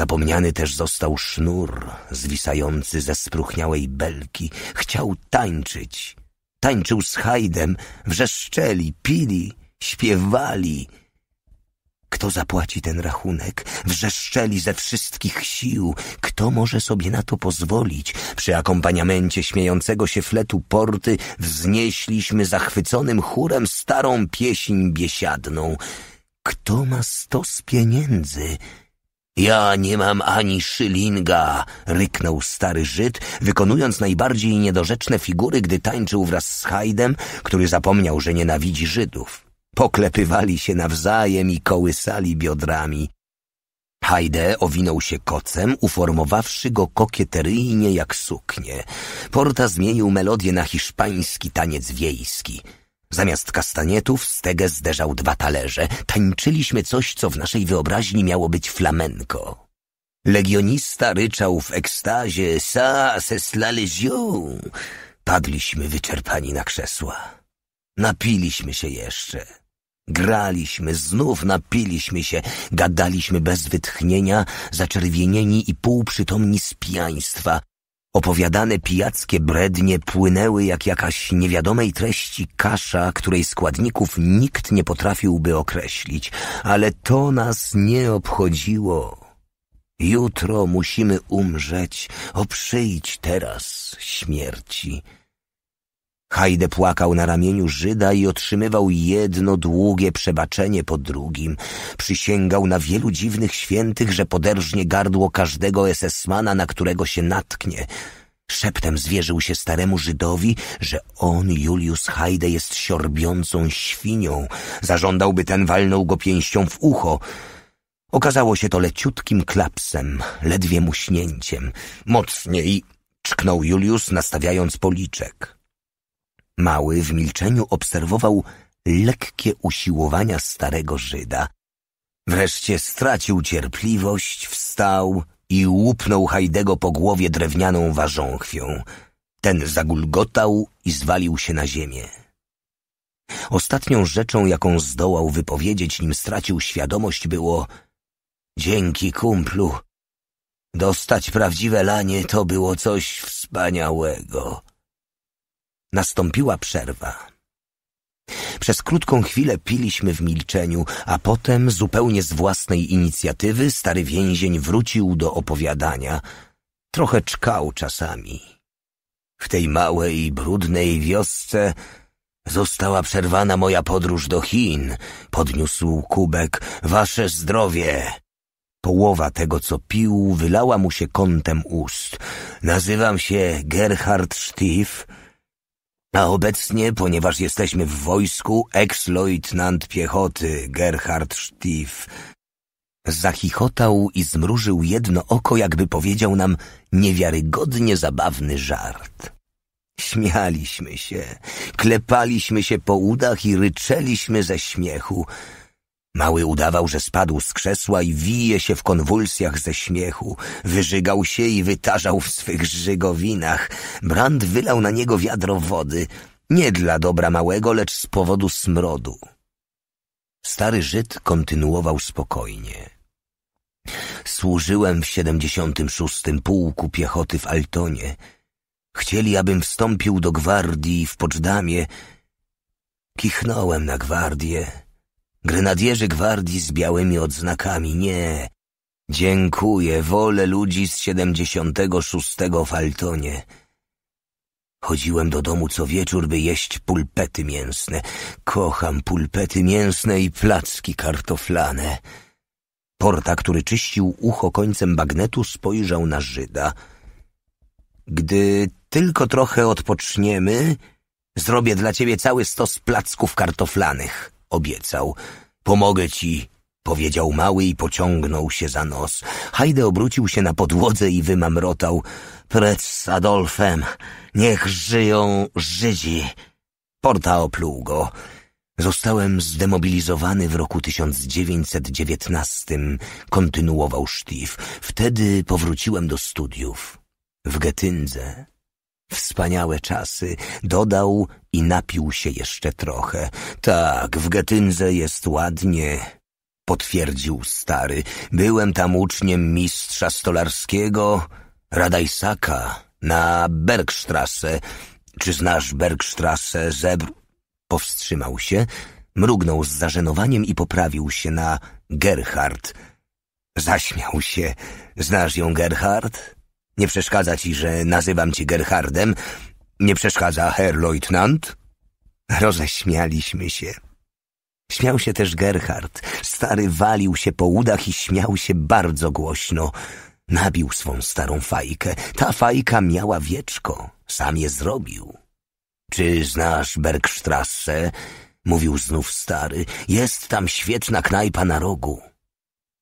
Zapomniany też został sznur zwisający ze spruchniałej belki. Chciał tańczyć. Tańczył z hajdem, wrzeszczeli, pili, śpiewali. Kto zapłaci ten rachunek? Wrzeszczeli ze wszystkich sił. Kto może sobie na to pozwolić? Przy akompaniamencie śmiejącego się fletu porty wznieśliśmy zachwyconym chórem starą pieśń biesiadną. Kto ma stos pieniędzy? Ja nie mam ani szylinga, ryknął stary Żyd, wykonując najbardziej niedorzeczne figury, gdy tańczył wraz z Hajdem, który zapomniał, że nienawidzi Żydów. Poklepywali się nawzajem i kołysali biodrami. Hajde owinął się kocem, uformowawszy go kokieteryjnie jak suknię. Porta zmienił melodię na hiszpański taniec wiejski – Zamiast kastanietów Stege zderzał dwa talerze. Tańczyliśmy coś, co w naszej wyobraźni miało być flamenko. Legionista ryczał w ekstazie « Ça, c'est la légion! Padliśmy wyczerpani na krzesła. Napiliśmy się jeszcze. Graliśmy, znów napiliśmy się, gadaliśmy bez wytchnienia, zaczerwienieni i półprzytomni z pijaństwa, Opowiadane pijackie brednie płynęły jak jakaś niewiadomej treści kasza, której składników nikt nie potrafiłby określić, ale to nas nie obchodziło. Jutro musimy umrzeć, przyjdź teraz śmierci. Hajde płakał na ramieniu Żyda i otrzymywał jedno długie przebaczenie po drugim. Przysięgał na wielu dziwnych świętych, że poderżnie gardło każdego esesmana, na którego się natknie. Szeptem zwierzył się staremu Żydowi, że on, Julius Hajde, jest siorbiącą świnią. Zażądałby ten walnął go pięścią w ucho. Okazało się to leciutkim klapsem, ledwie muśnięciem. Mocniej czknął Julius, nastawiając policzek. Mały w milczeniu obserwował lekkie usiłowania starego Żyda. Wreszcie stracił cierpliwość, wstał i łupnął Hajdego po głowie drewnianą warząchwią. Ten zagulgotał i zwalił się na ziemię. Ostatnią rzeczą, jaką zdołał wypowiedzieć, nim stracił świadomość, było Dzięki kumplu. Dostać prawdziwe lanie to było coś wspaniałego. Nastąpiła przerwa. Przez krótką chwilę piliśmy w milczeniu, a potem, zupełnie z własnej inicjatywy, stary więzień wrócił do opowiadania. Trochę czkał czasami. W tej małej, brudnej wiosce została przerwana moja podróż do Chin. Podniósł kubek. Wasze zdrowie! Połowa tego, co pił, wylała mu się kątem ust. Nazywam się Gerhard Stief a obecnie, ponieważ jesteśmy w wojsku, eks leutnant piechoty Gerhard Stief zachichotał i zmrużył jedno oko, jakby powiedział nam niewiarygodnie zabawny żart. Śmialiśmy się, klepaliśmy się po udach i ryczeliśmy ze śmiechu – Mały udawał, że spadł z krzesła i wije się w konwulsjach ze śmiechu. Wyżygał się i wytarzał w swych żygowinach. Brand wylał na niego wiadro wody, nie dla dobra małego, lecz z powodu smrodu. Stary Żyd kontynuował spokojnie. Służyłem w siedemdziesiątym szóstym pułku piechoty w Altonie. Chcieli, abym wstąpił do gwardii w Poczdamie. Kichnąłem na gwardię Grenadierzy gwardii z białymi odznakami, nie. Dziękuję, wolę ludzi z siedemdziesiątego szóstego w Altonie. Chodziłem do domu co wieczór, by jeść pulpety mięsne. Kocham pulpety mięsne i placki kartoflane. Porta, który czyścił ucho końcem bagnetu, spojrzał na Żyda. Gdy tylko trochę odpoczniemy, zrobię dla ciebie cały stos placków kartoflanych. Obiecał. Pomogę ci, powiedział mały i pociągnął się za nos. Hajde obrócił się na podłodze i wymamrotał. Precz z Adolfem, niech żyją Żydzi. Porta opluł go. Zostałem zdemobilizowany w roku 1919, kontynuował Sztif. Wtedy powróciłem do studiów. W Getyndze Wspaniałe czasy, dodał i napił się jeszcze trochę. Tak, w Getynze jest ładnie, potwierdził stary. Byłem tam uczniem mistrza stolarskiego Radajsaka na Bergstrasse. Czy znasz Bergstrasse, Zebr? Powstrzymał się, mrugnął z zażenowaniem i poprawił się na Gerhard. Zaśmiał się. Znasz ją, Gerhard? Nie przeszkadza ci, że nazywam cię Gerhardem? Nie przeszkadza, Herr Leutnant? Roześmialiśmy się. Śmiał się też Gerhard. Stary walił się po udach i śmiał się bardzo głośno. Nabił swą starą fajkę. Ta fajka miała wieczko. Sam je zrobił. Czy znasz Bergstrasse? Mówił znów stary. Jest tam świetna knajpa na rogu.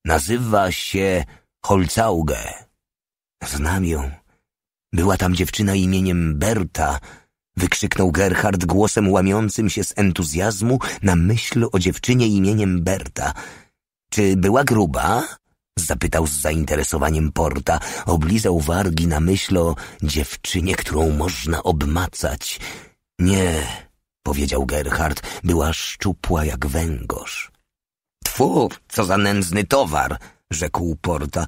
Nazywa się Holzauge. Znam ją. Była tam dziewczyna imieniem Berta, wykrzyknął Gerhard głosem łamiącym się z entuzjazmu na myśl o dziewczynie imieniem Berta. Czy była gruba? zapytał z zainteresowaniem Porta. Oblizał wargi na myśl o dziewczynie, którą można obmacać. Nie, powiedział Gerhard, była szczupła jak węgorz. Tfu, co za nędzny towar, rzekł Porta.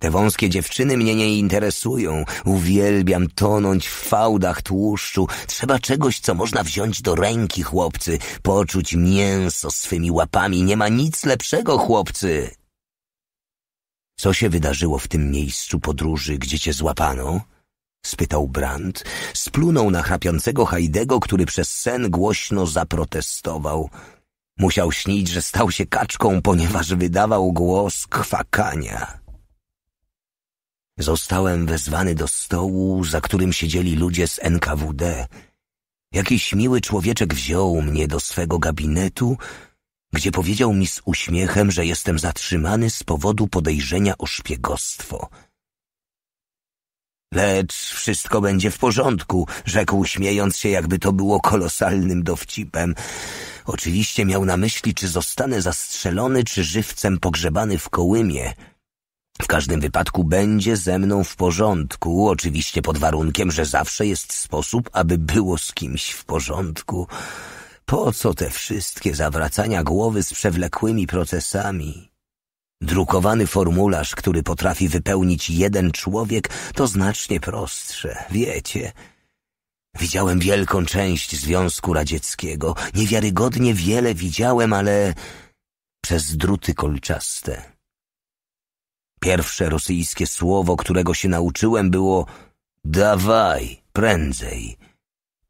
Te wąskie dziewczyny mnie nie interesują. Uwielbiam tonąć w fałdach tłuszczu. Trzeba czegoś, co można wziąć do ręki, chłopcy. Poczuć mięso swymi łapami. Nie ma nic lepszego, chłopcy. Co się wydarzyło w tym miejscu podróży, gdzie cię złapano? spytał Brandt. Splunął na chrapiącego Hajdego, który przez sen głośno zaprotestował. Musiał śnić, że stał się kaczką, ponieważ wydawał głos kwakania. Zostałem wezwany do stołu, za którym siedzieli ludzie z NKWD. Jakiś miły człowieczek wziął mnie do swego gabinetu, gdzie powiedział mi z uśmiechem, że jestem zatrzymany z powodu podejrzenia o szpiegostwo. Lecz wszystko będzie w porządku, rzekł śmiejąc się, jakby to było kolosalnym dowcipem. Oczywiście miał na myśli, czy zostanę zastrzelony, czy żywcem pogrzebany w kołymie. W każdym wypadku będzie ze mną w porządku, oczywiście pod warunkiem, że zawsze jest sposób, aby było z kimś w porządku. Po co te wszystkie zawracania głowy z przewlekłymi procesami? Drukowany formularz, który potrafi wypełnić jeden człowiek, to znacznie prostsze, wiecie. Widziałem wielką część Związku Radzieckiego, niewiarygodnie wiele widziałem, ale przez druty kolczaste Pierwsze rosyjskie słowo, którego się nauczyłem, było dawaj, prędzej.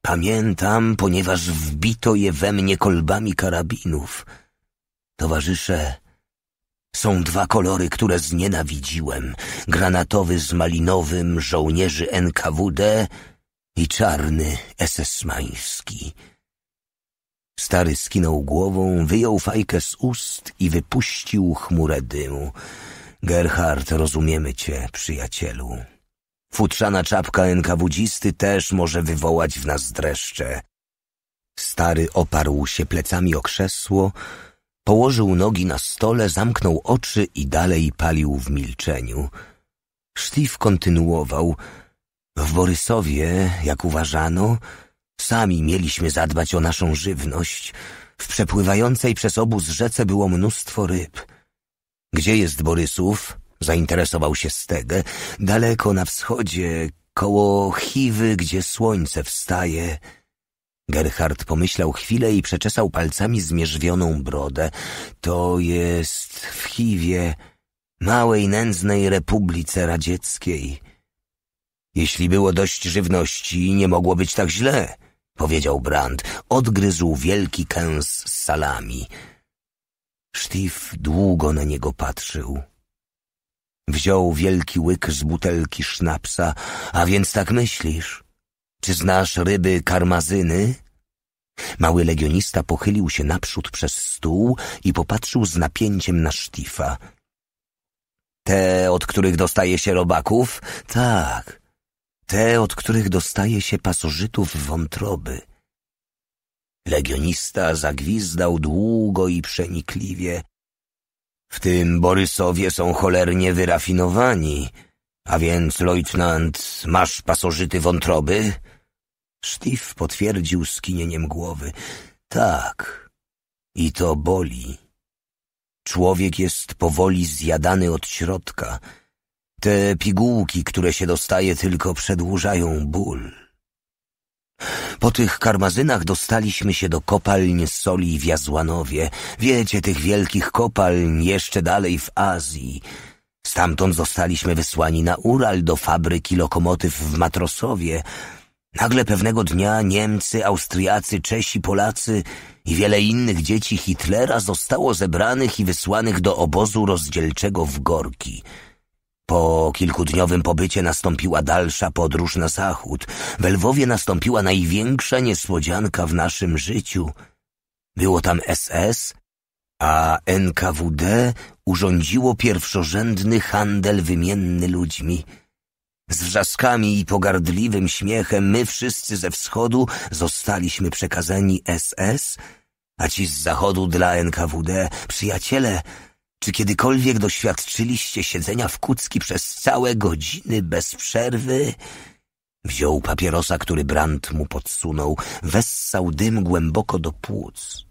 Pamiętam, ponieważ wbito je we mnie kolbami karabinów. Towarzysze, są dwa kolory, które znienawidziłem. Granatowy z malinowym żołnierzy NKWD i czarny esesmański. Stary skinął głową, wyjął fajkę z ust i wypuścił chmurę dymu. Gerhard, rozumiemy cię, przyjacielu. Futrzana czapka enkawudzisty też może wywołać w nas dreszcze. Stary oparł się plecami o krzesło, położył nogi na stole, zamknął oczy i dalej palił w milczeniu. Sztif kontynuował. W Borysowie, jak uważano, sami mieliśmy zadbać o naszą żywność. W przepływającej przez obóz rzece było mnóstwo ryb – gdzie jest Borysów? Zainteresował się Stege. Daleko na wschodzie, koło Chiwy, gdzie słońce wstaje. Gerhard pomyślał chwilę i przeczesał palcami zmierzwioną brodę. To jest w Chiwie, małej nędznej republice radzieckiej. Jeśli było dość żywności, nie mogło być tak źle, powiedział Brand. Odgryzł wielki kęs z salami. Sztif długo na niego patrzył. Wziął wielki łyk z butelki sznapsa, a więc tak myślisz? Czy znasz ryby karmazyny? Mały legionista pochylił się naprzód przez stół i popatrzył z napięciem na Sztifa. Te, od których dostaje się robaków? Tak. Te, od których dostaje się pasożytów wątroby. Legionista zagwizdał długo i przenikliwie. W tym Borysowie są cholernie wyrafinowani, a więc, lojtnant, masz pasożyty wątroby? Sztif potwierdził skinieniem głowy. Tak, i to boli. Człowiek jest powoli zjadany od środka. Te pigułki, które się dostaje, tylko przedłużają ból. Po tych karmazynach dostaliśmy się do kopalń soli w Jazłanowie. Wiecie, tych wielkich kopalń jeszcze dalej w Azji. Stamtąd zostaliśmy wysłani na Ural do fabryki lokomotyw w Matrosowie. Nagle pewnego dnia Niemcy, Austriacy, Czesi, Polacy i wiele innych dzieci Hitlera zostało zebranych i wysłanych do obozu rozdzielczego w Gorki – po kilkudniowym pobycie nastąpiła dalsza podróż na zachód. W Lwowie nastąpiła największa niespodzianka w naszym życiu. Było tam SS, a NKWD urządziło pierwszorzędny handel wymienny ludźmi. Z wrzaskami i pogardliwym śmiechem my wszyscy ze wschodu zostaliśmy przekazani SS, a ci z zachodu dla NKWD, przyjaciele, czy kiedykolwiek doświadczyliście siedzenia w kucki przez całe godziny bez przerwy? Wziął papierosa, który Brandt mu podsunął, wessał dym głęboko do płuc.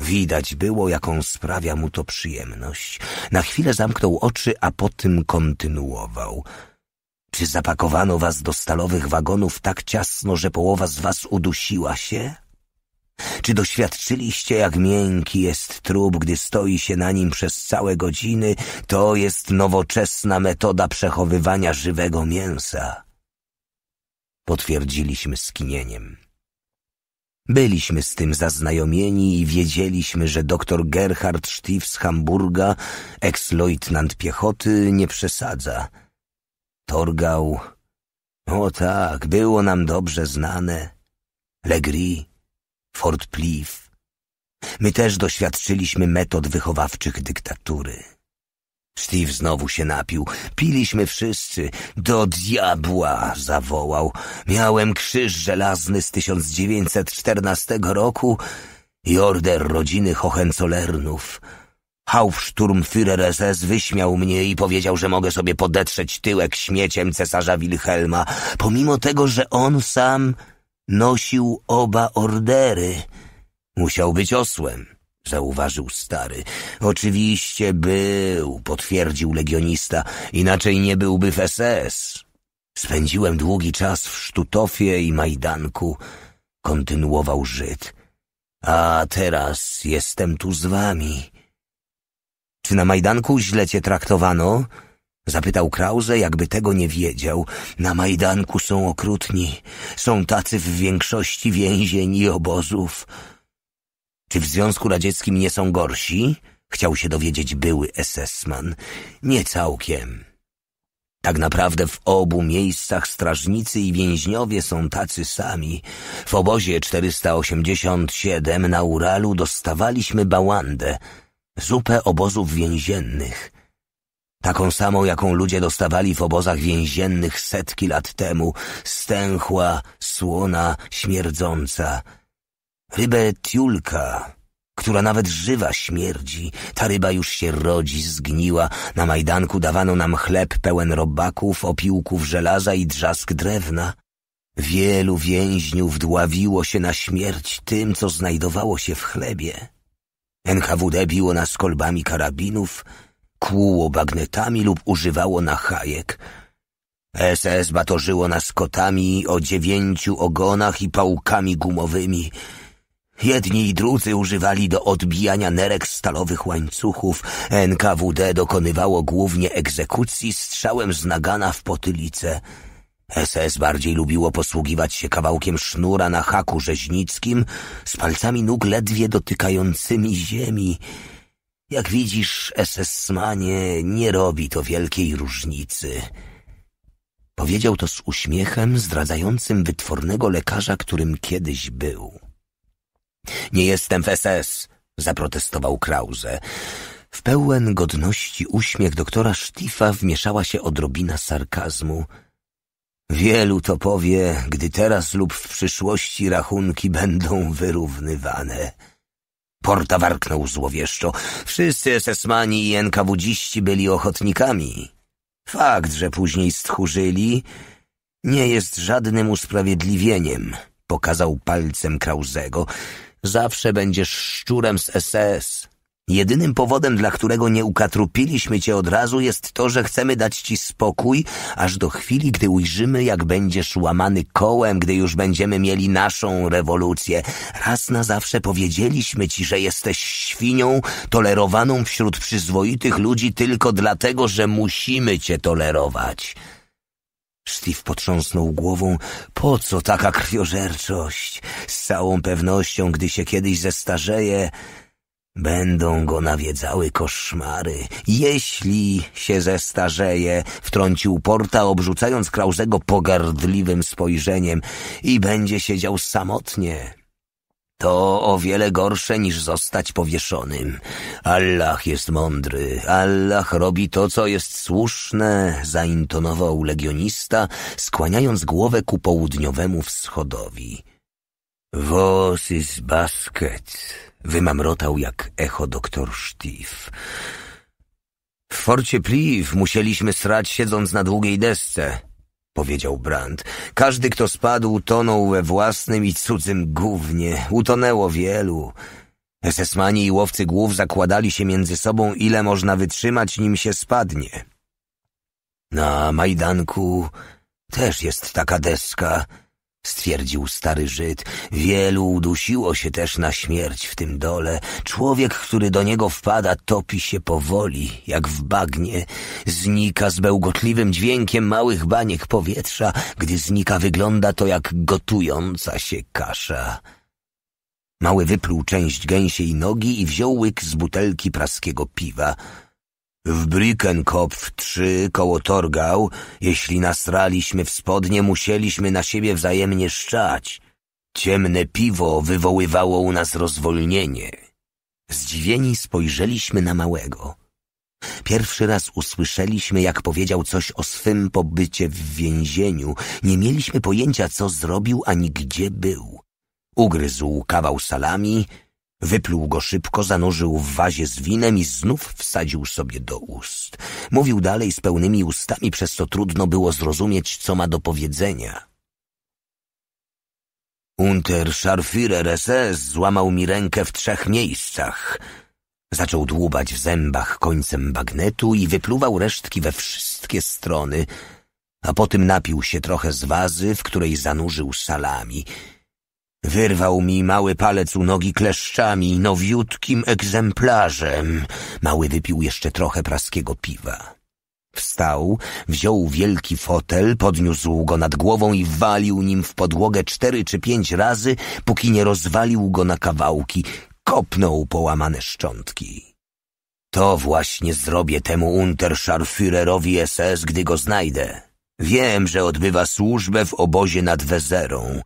Widać było, jaką sprawia mu to przyjemność. Na chwilę zamknął oczy, a potem kontynuował. Czy zapakowano was do stalowych wagonów tak ciasno, że połowa z was udusiła się? Czy doświadczyliście, jak miękki jest trup, gdy stoi się na nim przez całe godziny? To jest nowoczesna metoda przechowywania żywego mięsa. Potwierdziliśmy skinieniem. Byliśmy z tym zaznajomieni i wiedzieliśmy, że doktor Gerhard Stief z Hamburga, eksloitnant piechoty, nie przesadza. Torgał... O tak, było nam dobrze znane. Legris Fort Pliff. My też doświadczyliśmy metod wychowawczych dyktatury. Steve znowu się napił. Piliśmy wszyscy. Do diabła! zawołał. Miałem krzyż żelazny z 1914 roku i order rodziny Hohenzollernów. Hauptsturmführer SS wyśmiał mnie i powiedział, że mogę sobie podetrzeć tyłek śmieciem cesarza Wilhelma, pomimo tego, że on sam Nosił oba ordery. Musiał być osłem, zauważył stary. Oczywiście był, potwierdził legionista, inaczej nie byłby w SS. Spędziłem długi czas w Sztutofie i Majdanku, kontynuował Żyd. A teraz jestem tu z wami. Czy na Majdanku źle cię traktowano? Zapytał Krause, jakby tego nie wiedział. Na Majdanku są okrutni. Są tacy w większości więzień i obozów. Czy w Związku Radzieckim nie są gorsi? Chciał się dowiedzieć były SS-man. Nie całkiem. Tak naprawdę w obu miejscach strażnicy i więźniowie są tacy sami. W obozie 487 na Uralu dostawaliśmy bałandę, zupę obozów więziennych – taką samą, jaką ludzie dostawali w obozach więziennych setki lat temu, stęchła, słona, śmierdząca. Rybę tiulka, która nawet żywa śmierdzi, ta ryba już się rodzi, zgniła, na Majdanku dawano nam chleb pełen robaków, opiłków żelaza i drzask drewna. Wielu więźniów dławiło się na śmierć tym, co znajdowało się w chlebie. NKWD biło nas kolbami karabinów, kłuło bagnetami lub używało na hajek. SS batorzyło nas kotami o dziewięciu ogonach i pałkami gumowymi. Jedni i drudzy używali do odbijania nerek stalowych łańcuchów. NKWD dokonywało głównie egzekucji strzałem z nagana w potylicę. SS bardziej lubiło posługiwać się kawałkiem sznura na haku rzeźnickim z palcami nóg ledwie dotykającymi ziemi. Jak widzisz, SS-manie, nie robi to wielkiej różnicy. Powiedział to z uśmiechem zdradzającym wytwornego lekarza, którym kiedyś był. Nie jestem w SS, zaprotestował Krause. W pełen godności uśmiech doktora Sztifa wmieszała się odrobina sarkazmu. Wielu to powie, gdy teraz lub w przyszłości rachunki będą wyrównywane. Porta warknął złowieszczo. Wszyscy esesmani i NKWDziści byli ochotnikami. Fakt, że później stchórzyli, nie jest żadnym usprawiedliwieniem, pokazał palcem Krauzego. Zawsze będziesz szczurem z SS. Jedynym powodem, dla którego nie ukatrupiliśmy cię od razu, jest to, że chcemy dać ci spokój, aż do chwili, gdy ujrzymy, jak będziesz łamany kołem, gdy już będziemy mieli naszą rewolucję. Raz na zawsze powiedzieliśmy ci, że jesteś świnią, tolerowaną wśród przyzwoitych ludzi tylko dlatego, że musimy cię tolerować. Steve potrząsnął głową. Po co taka krwiożerczość? Z całą pewnością, gdy się kiedyś zestarzeje... Będą go nawiedzały koszmary, jeśli się zestarzeje, wtrącił Porta, obrzucając Krausego pogardliwym spojrzeniem i będzie siedział samotnie. To o wiele gorsze niż zostać powieszonym. Allah jest mądry, Allah robi to, co jest słuszne, zaintonował legionista, skłaniając głowę ku południowemu wschodowi. Vos is basket wymamrotał jak echo doktor Sztif. W forcie Pliw musieliśmy srać siedząc na długiej desce, powiedział Brand. Każdy, kto spadł, tonął we własnym i cudzym gównie. Utonęło wielu. Esesmani i łowcy głów zakładali się między sobą, ile można wytrzymać, nim się spadnie. Na Majdanku też jest taka deska – stwierdził stary Żyd. Wielu udusiło się też na śmierć w tym dole. Człowiek, który do niego wpada, topi się powoli, jak w bagnie. Znika z bełgotliwym dźwiękiem małych baniek powietrza. Gdy znika, wygląda to jak gotująca się kasza. Mały wypluł część gęsiej nogi i wziął łyk z butelki praskiego piwa. W Brickenkopf 3 koło Torgał, jeśli nasraliśmy w spodnie, musieliśmy na siebie wzajemnie szczać. Ciemne piwo wywoływało u nas rozwolnienie. Zdziwieni spojrzeliśmy na małego. Pierwszy raz usłyszeliśmy, jak powiedział coś o swym pobycie w więzieniu. Nie mieliśmy pojęcia, co zrobił ani gdzie był. Ugryzł kawał salami Wypluł go szybko, zanurzył w wazie z winem i znów wsadził sobie do ust. Mówił dalej z pełnymi ustami, przez co trudno było zrozumieć, co ma do powiedzenia. Unter Scharführer SS złamał mi rękę w trzech miejscach. Zaczął dłubać w zębach końcem bagnetu i wypluwał resztki we wszystkie strony, a potem napił się trochę z wazy, w której zanurzył salami – Wyrwał mi mały palec u nogi kleszczami, nowiutkim egzemplarzem. Mały wypił jeszcze trochę praskiego piwa. Wstał, wziął wielki fotel, podniósł go nad głową i walił nim w podłogę cztery czy pięć razy, póki nie rozwalił go na kawałki, kopnął połamane szczątki. To właśnie zrobię temu Unterscharführerowi SS, gdy go znajdę. Wiem, że odbywa służbę w obozie nad Wezerą.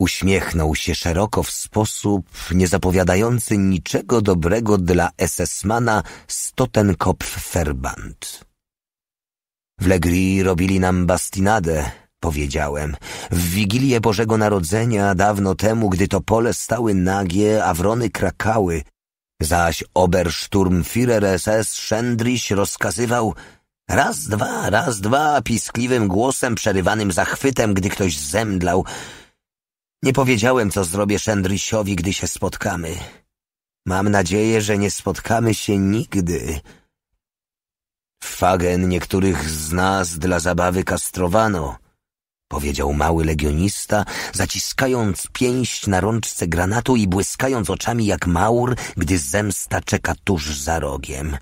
Uśmiechnął się szeroko w sposób niezapowiadający niczego dobrego dla SS-mana Stottenkopf-Ferband. W Legri robili nam bastinadę, powiedziałem. W Wigilię Bożego Narodzenia, dawno temu, gdy to pole stały nagie, a wrony krakały, zaś Obersturmführer SS Szendriś rozkazywał raz, dwa, raz, dwa, piskliwym głosem przerywanym zachwytem, gdy ktoś zemdlał – nie powiedziałem, co zrobię Szendrysiowi, gdy się spotkamy. Mam nadzieję, że nie spotkamy się nigdy. Fagen niektórych z nas dla zabawy kastrowano, powiedział mały legionista, zaciskając pięść na rączce granatu i błyskając oczami jak maur, gdy zemsta czeka tuż za rogiem.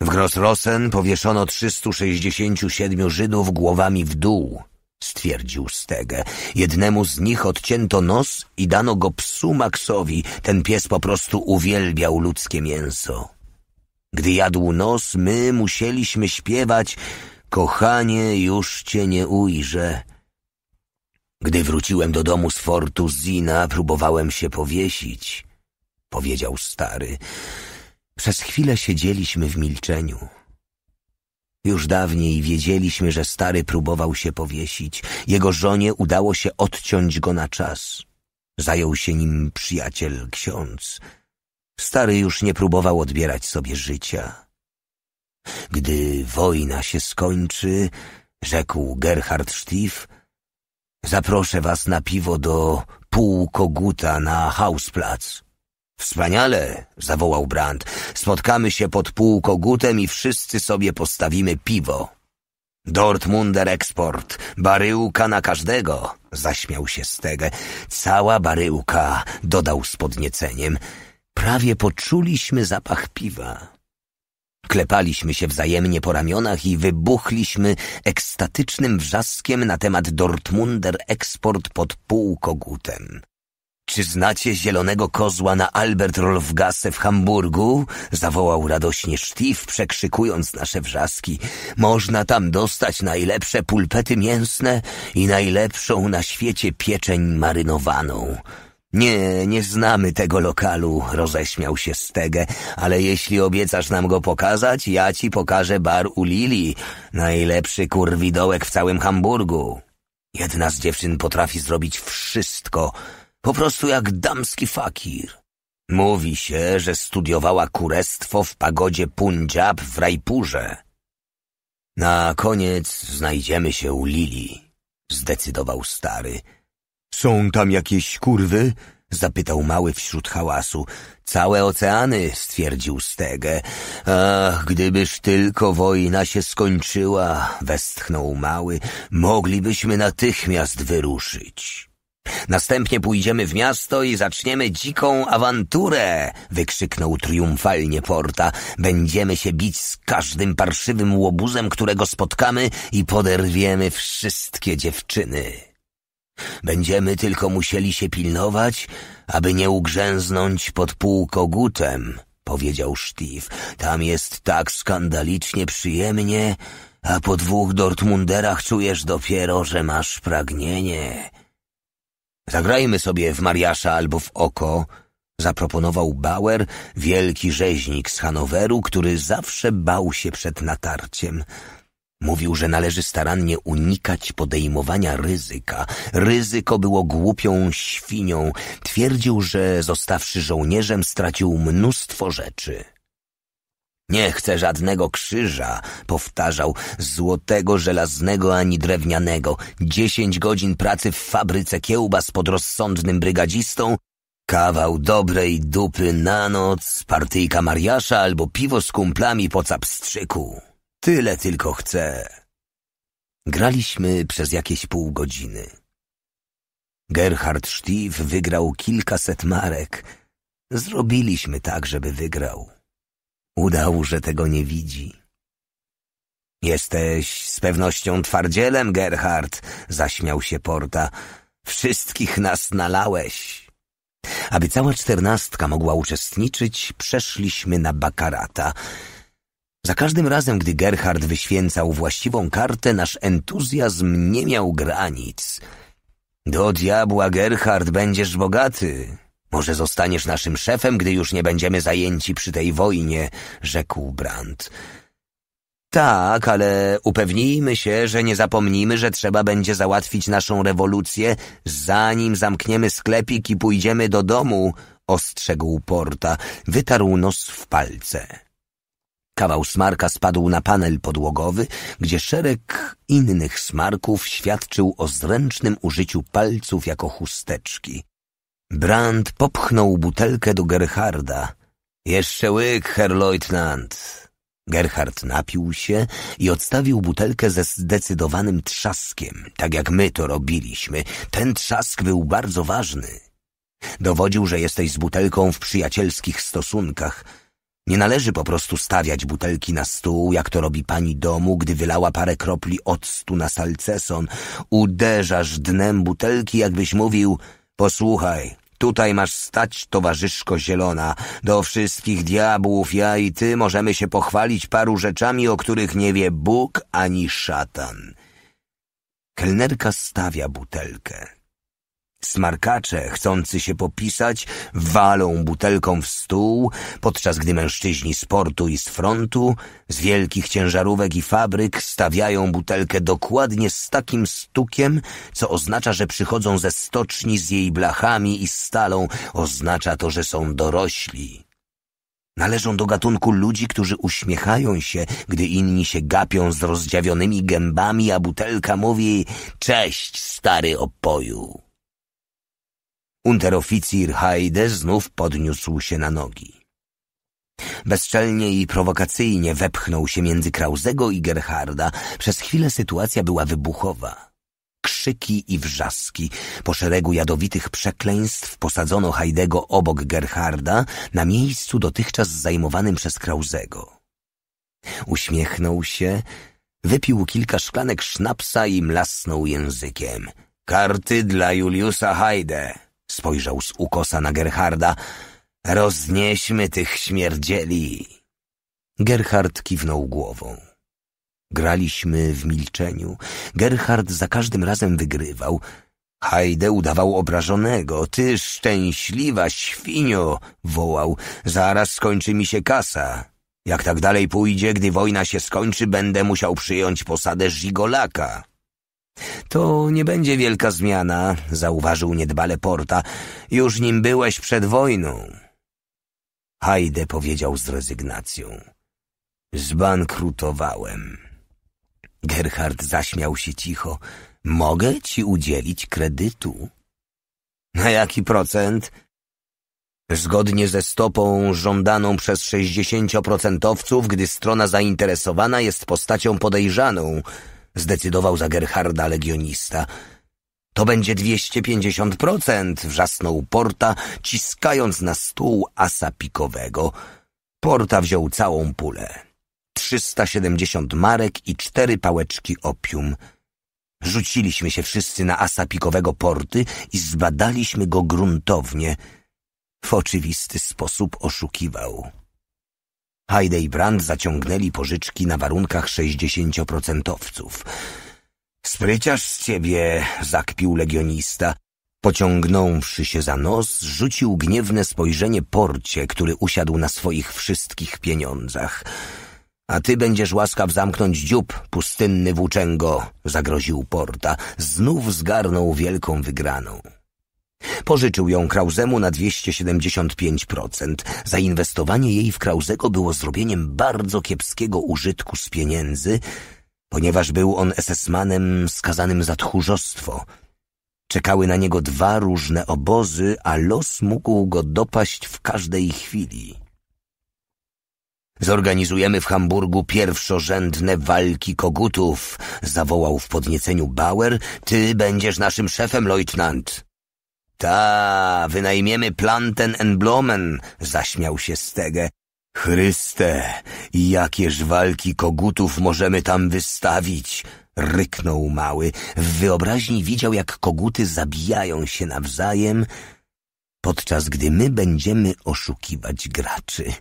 W Grossrosen powieszono 367 Żydów głowami w dół stwierdził Stege. Jednemu z nich odcięto nos i dano go psu Maxowi. Ten pies po prostu uwielbiał ludzkie mięso. Gdy jadł nos, my musieliśmy śpiewać Kochanie, już cię nie ujrzę. Gdy wróciłem do domu z fortu Zina, próbowałem się powiesić, powiedział stary. Przez chwilę siedzieliśmy w milczeniu. Już dawniej wiedzieliśmy, że stary próbował się powiesić. Jego żonie udało się odciąć go na czas. Zajął się nim przyjaciel ksiądz. Stary już nie próbował odbierać sobie życia. Gdy wojna się skończy, rzekł Gerhard Stief, zaproszę was na piwo do pół koguta na Hausplatz. Wspaniale, zawołał Brandt. Spotkamy się pod półkogutem i wszyscy sobie postawimy piwo. Dortmunder Export, baryłka na każdego, zaśmiał się Stege. Cała baryłka, dodał z podnieceniem. Prawie poczuliśmy zapach piwa. Klepaliśmy się wzajemnie po ramionach i wybuchliśmy ekstatycznym wrzaskiem na temat Dortmunder Export pod półkogutem. Czy znacie zielonego kozła na Albert Rolfgasse w Hamburgu? Zawołał radośnie Sztif, przekrzykując nasze wrzaski. Można tam dostać najlepsze pulpety mięsne i najlepszą na świecie pieczeń marynowaną. Nie, nie znamy tego lokalu, roześmiał się Stege, ale jeśli obiecasz nam go pokazać, ja ci pokażę bar u Lili, najlepszy kurwidołek w całym Hamburgu. Jedna z dziewczyn potrafi zrobić wszystko – po prostu jak damski fakir. Mówi się, że studiowała kurestwo w pagodzie Punjab w Rajpurze. Na koniec znajdziemy się u Lili, zdecydował stary. Są tam jakieś kurwy? zapytał mały wśród hałasu. Całe oceany, stwierdził Stege. Ach, gdybyż tylko wojna się skończyła, westchnął mały, moglibyśmy natychmiast wyruszyć. Następnie pójdziemy w miasto i zaczniemy dziką awanturę! wykrzyknął triumfalnie Porta. Będziemy się bić z każdym parszywym łobuzem, którego spotkamy i poderwiemy wszystkie dziewczyny. Będziemy tylko musieli się pilnować, aby nie ugrzęznąć pod półkogutem, powiedział Steve. Tam jest tak skandalicznie przyjemnie, a po dwóch Dortmunderach czujesz dopiero, że masz pragnienie. Zagrajmy sobie w Mariasza albo w Oko, zaproponował Bauer, wielki rzeźnik z Hanoweru, który zawsze bał się przed natarciem. Mówił, że należy starannie unikać podejmowania ryzyka. Ryzyko było głupią świnią. Twierdził, że zostawszy żołnierzem stracił mnóstwo rzeczy. Nie chcę żadnego krzyża, powtarzał, złotego, żelaznego ani drewnianego. Dziesięć godzin pracy w fabryce kiełba pod rozsądnym brygadzistą, kawał dobrej dupy na noc, partyjka Mariasza albo piwo z kumplami po capstrzyku. Tyle tylko chcę. Graliśmy przez jakieś pół godziny. Gerhard Stief wygrał kilkaset marek. Zrobiliśmy tak, żeby wygrał. Udał, że tego nie widzi. Jesteś z pewnością twardzielem, Gerhard, zaśmiał się Porta. Wszystkich nas nalałeś. Aby cała czternastka mogła uczestniczyć, przeszliśmy na bakarata. Za każdym razem, gdy Gerhard wyświęcał właściwą kartę, nasz entuzjazm nie miał granic. Do diabła, Gerhard, będziesz bogaty, może zostaniesz naszym szefem, gdy już nie będziemy zajęci przy tej wojnie, rzekł Brandt. Tak, ale upewnijmy się, że nie zapomnimy, że trzeba będzie załatwić naszą rewolucję, zanim zamkniemy sklepik i pójdziemy do domu, ostrzegł Porta. Wytarł nos w palce. Kawał smarka spadł na panel podłogowy, gdzie szereg innych smarków świadczył o zręcznym użyciu palców jako chusteczki. Brand popchnął butelkę do Gerharda. Jeszcze łyk, herr Leutnant. Gerhard napił się i odstawił butelkę ze zdecydowanym trzaskiem, tak jak my to robiliśmy. Ten trzask był bardzo ważny. Dowodził, że jesteś z butelką w przyjacielskich stosunkach. Nie należy po prostu stawiać butelki na stół, jak to robi pani domu, gdy wylała parę kropli octu na salceson. Uderzasz dnem butelki, jakbyś mówił... Posłuchaj, tutaj masz stać, towarzyszko zielona. Do wszystkich diabłów ja i ty możemy się pochwalić paru rzeczami, o których nie wie Bóg ani szatan. Kelnerka stawia butelkę. Smarkacze, chcący się popisać, walą butelką w stół, podczas gdy mężczyźni z portu i z frontu, z wielkich ciężarówek i fabryk stawiają butelkę dokładnie z takim stukiem, co oznacza, że przychodzą ze stoczni z jej blachami i stalą, oznacza to, że są dorośli. Należą do gatunku ludzi, którzy uśmiechają się, gdy inni się gapią z rozdziawionymi gębami, a butelka mówi: Cześć, stary opoju. Unteroficir Haide znów podniósł się na nogi. Bezczelnie i prowokacyjnie wepchnął się między Krauzego i Gerharda. Przez chwilę sytuacja była wybuchowa. Krzyki i wrzaski. Po szeregu jadowitych przekleństw posadzono Hajdego obok Gerharda na miejscu dotychczas zajmowanym przez Krauzego. Uśmiechnął się, wypił kilka szklanek sznapsa i mlasnął językiem. Karty dla Juliusa Hajde. Spojrzał z ukosa na Gerharda. Roznieśmy tych śmierdzieli. Gerhard kiwnął głową. Graliśmy w milczeniu. Gerhard za każdym razem wygrywał. Hajde udawał obrażonego. Ty szczęśliwa świnio, wołał. Zaraz skończy mi się kasa. Jak tak dalej pójdzie, gdy wojna się skończy, będę musiał przyjąć posadę żigolaka. To nie będzie wielka zmiana, zauważył niedbale Porta. Już nim byłeś przed wojną. Hajde powiedział z rezygnacją. Zbankrutowałem. Gerhard zaśmiał się cicho. Mogę ci udzielić kredytu? Na jaki procent? Zgodnie ze stopą żądaną przez sześćdziesięcioprocentowców, gdy strona zainteresowana jest postacią podejrzaną – zdecydował za Gerharda legionista. To będzie dwieście pięćdziesiąt procent, wrzasnął Porta, ciskając na stół asa pikowego. Porta wziął całą pulę. Trzysta siedemdziesiąt marek i cztery pałeczki opium. Rzuciliśmy się wszyscy na asa pikowego Porty i zbadaliśmy go gruntownie. W oczywisty sposób oszukiwał. Heide i Brand zaciągnęli pożyczki na warunkach sześćdziesięcioprocentowców. Spryciarz z ciebie, zakpił legionista. Pociągnąwszy się za nos, rzucił gniewne spojrzenie porcie, który usiadł na swoich wszystkich pieniądzach. A ty będziesz łaskaw zamknąć dziób, pustynny włóczęgo, zagroził porta. Znów zgarnął wielką wygraną. Pożyczył ją Krauzemu na 275%. Zainwestowanie jej w Krauzego było zrobieniem bardzo kiepskiego użytku z pieniędzy, ponieważ był on esesmanem skazanym za tchórzostwo. Czekały na niego dwa różne obozy, a los mógł go dopaść w każdej chwili. Zorganizujemy w Hamburgu pierwszorzędne walki kogutów, zawołał w podnieceniu Bauer. Ty będziesz naszym szefem, Leutnant. Ta, wynajmiemy planten en blomen, zaśmiał się Stege. Chryste, jakież walki kogutów możemy tam wystawić? Ryknął mały. W wyobraźni widział, jak koguty zabijają się nawzajem, podczas gdy my będziemy oszukiwać graczy.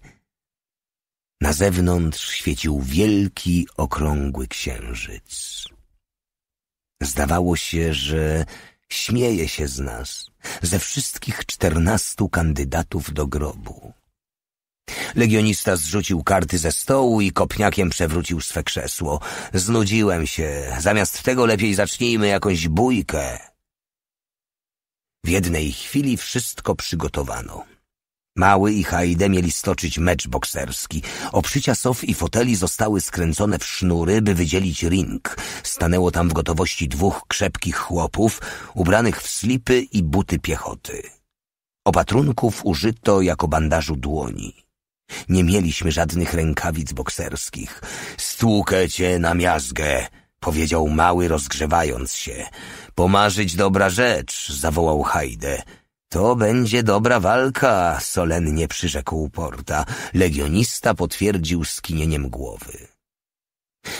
Na zewnątrz świecił wielki, okrągły księżyc. Zdawało się, że śmieje się z nas, ze wszystkich czternastu kandydatów do grobu. Legionista zrzucił karty ze stołu i kopniakiem przewrócił swe krzesło. Znudziłem się. Zamiast tego lepiej zacznijmy jakąś bójkę. W jednej chwili wszystko przygotowano. Mały i Haide mieli stoczyć mecz bokserski. Oprzycia sof i foteli zostały skręcone w sznury, by wydzielić ring. Stanęło tam w gotowości dwóch krzepkich chłopów, ubranych w slipy i buty piechoty. Opatrunków użyto jako bandażu dłoni. Nie mieliśmy żadnych rękawic bokserskich. Stłukę cię na miazgę, powiedział mały rozgrzewając się. Pomarzyć dobra rzecz, zawołał Haide. To będzie dobra walka, solennie przyrzekł Porta. Legionista potwierdził skinieniem głowy.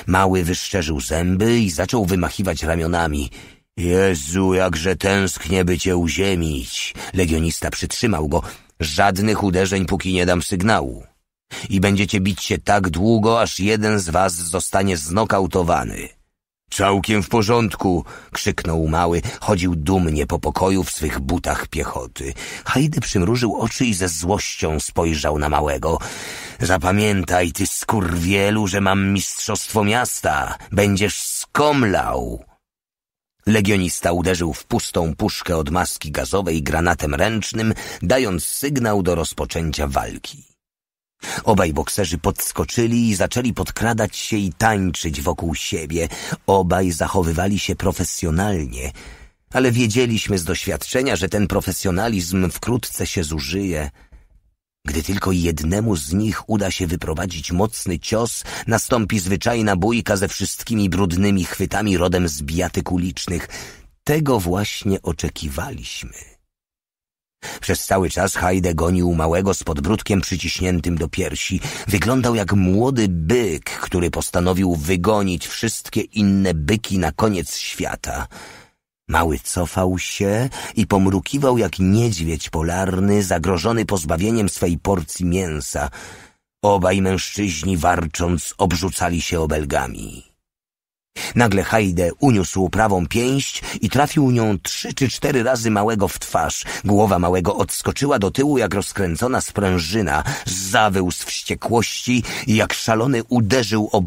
Mały wyszczerzył zęby i zaczął wymachiwać ramionami. Jezu, jakże tęsknię by cię uziemić. Legionista przytrzymał go. Żadnych uderzeń, póki nie dam sygnału. I będziecie bić się tak długo, aż jeden z was zostanie znokautowany. Całkiem w porządku, krzyknął mały. Chodził dumnie po pokoju w swych butach piechoty. Hajdy przymrużył oczy i ze złością spojrzał na małego. Zapamiętaj, ty skurwielu, że mam mistrzostwo miasta. Będziesz skomlał. Legionista uderzył w pustą puszkę od maski gazowej granatem ręcznym, dając sygnał do rozpoczęcia walki. Obaj bokserzy podskoczyli i zaczęli podkradać się i tańczyć wokół siebie. Obaj zachowywali się profesjonalnie, ale wiedzieliśmy z doświadczenia, że ten profesjonalizm wkrótce się zużyje. Gdy tylko jednemu z nich uda się wyprowadzić mocny cios, nastąpi zwyczajna bójka ze wszystkimi brudnymi chwytami rodem z bijatyk ulicznych. Tego właśnie oczekiwaliśmy. Przez cały czas Hajde gonił małego z podbródkiem przyciśniętym do piersi. Wyglądał jak młody byk, który postanowił wygonić wszystkie inne byki na koniec świata. Mały cofał się i pomrukiwał jak niedźwiedź polarny, zagrożony pozbawieniem swej porcji mięsa. Obaj mężczyźni warcząc obrzucali się obelgami. Nagle Haide uniósł prawą pięść i trafił nią trzy czy cztery razy małego w twarz. Głowa małego odskoczyła do tyłu jak rozkręcona sprężyna. Zawył z wściekłości i jak szalony uderzył o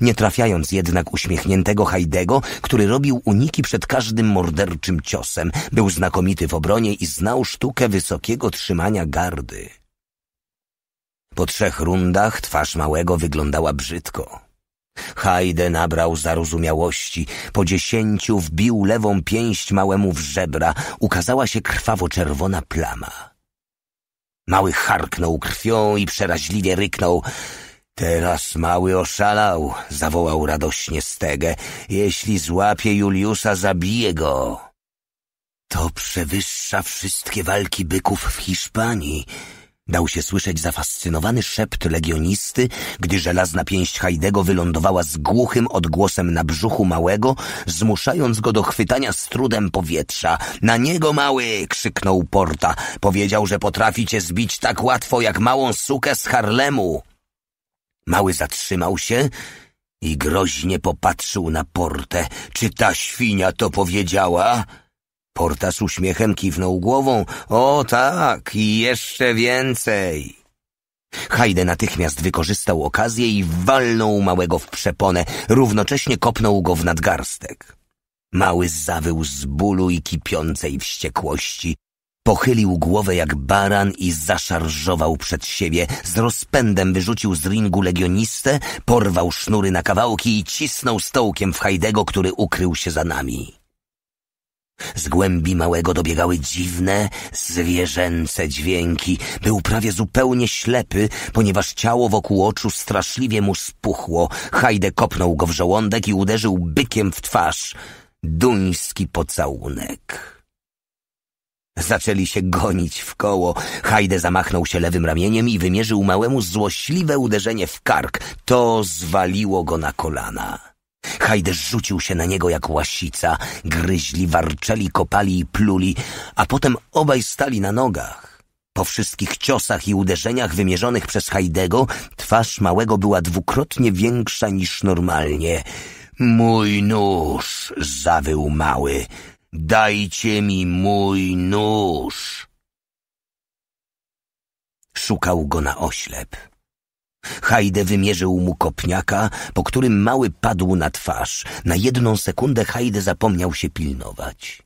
nie trafiając jednak uśmiechniętego Haidego, który robił uniki przed każdym morderczym ciosem. Był znakomity w obronie i znał sztukę wysokiego trzymania gardy. Po trzech rundach twarz małego wyglądała brzydko. Hajde nabrał zarozumiałości. Po dziesięciu wbił lewą pięść małemu w żebra. Ukazała się krwawo-czerwona plama. Mały harknął krwią i przeraźliwie ryknął. Teraz mały oszalał, zawołał radośnie Stegę. Jeśli złapie Juliusa, zabije go. To przewyższa wszystkie walki byków w Hiszpanii, Dał się słyszeć zafascynowany szept legionisty, gdy żelazna pięść Hajdego wylądowała z głuchym odgłosem na brzuchu małego, zmuszając go do chwytania z trudem powietrza. Na niego mały! krzyknął Porta. Powiedział, że potrafi cię zbić tak łatwo jak małą sukę z Harlemu. Mały zatrzymał się i groźnie popatrzył na Portę. Czy ta świnia to powiedziała? Porta z uśmiechem kiwnął głową. O tak, i jeszcze więcej. Hajde natychmiast wykorzystał okazję i walnął małego w przeponę, równocześnie kopnął go w nadgarstek. Mały zawył z bólu i kipiącej wściekłości. Pochylił głowę jak baran i zaszarżował przed siebie. Z rozpędem wyrzucił z ringu legionistę, porwał sznury na kawałki i cisnął stołkiem w Hajdego, który ukrył się za nami. Z głębi małego dobiegały dziwne, zwierzęce dźwięki. Był prawie zupełnie ślepy, ponieważ ciało wokół oczu straszliwie mu spuchło. Hajde kopnął go w żołądek i uderzył bykiem w twarz. Duński pocałunek. Zaczęli się gonić w koło. Hajde zamachnął się lewym ramieniem i wymierzył małemu złośliwe uderzenie w kark. To zwaliło go na kolana. Hajderz rzucił się na niego jak łasica, gryźli, warczeli, kopali i pluli, a potem obaj stali na nogach. Po wszystkich ciosach i uderzeniach wymierzonych przez Hajdego twarz małego była dwukrotnie większa niż normalnie. Mój nóż! zawył mały. Dajcie mi mój nóż! Szukał go na oślep. Hajde wymierzył mu kopniaka, po którym mały padł na twarz. Na jedną sekundę Hajde zapomniał się pilnować.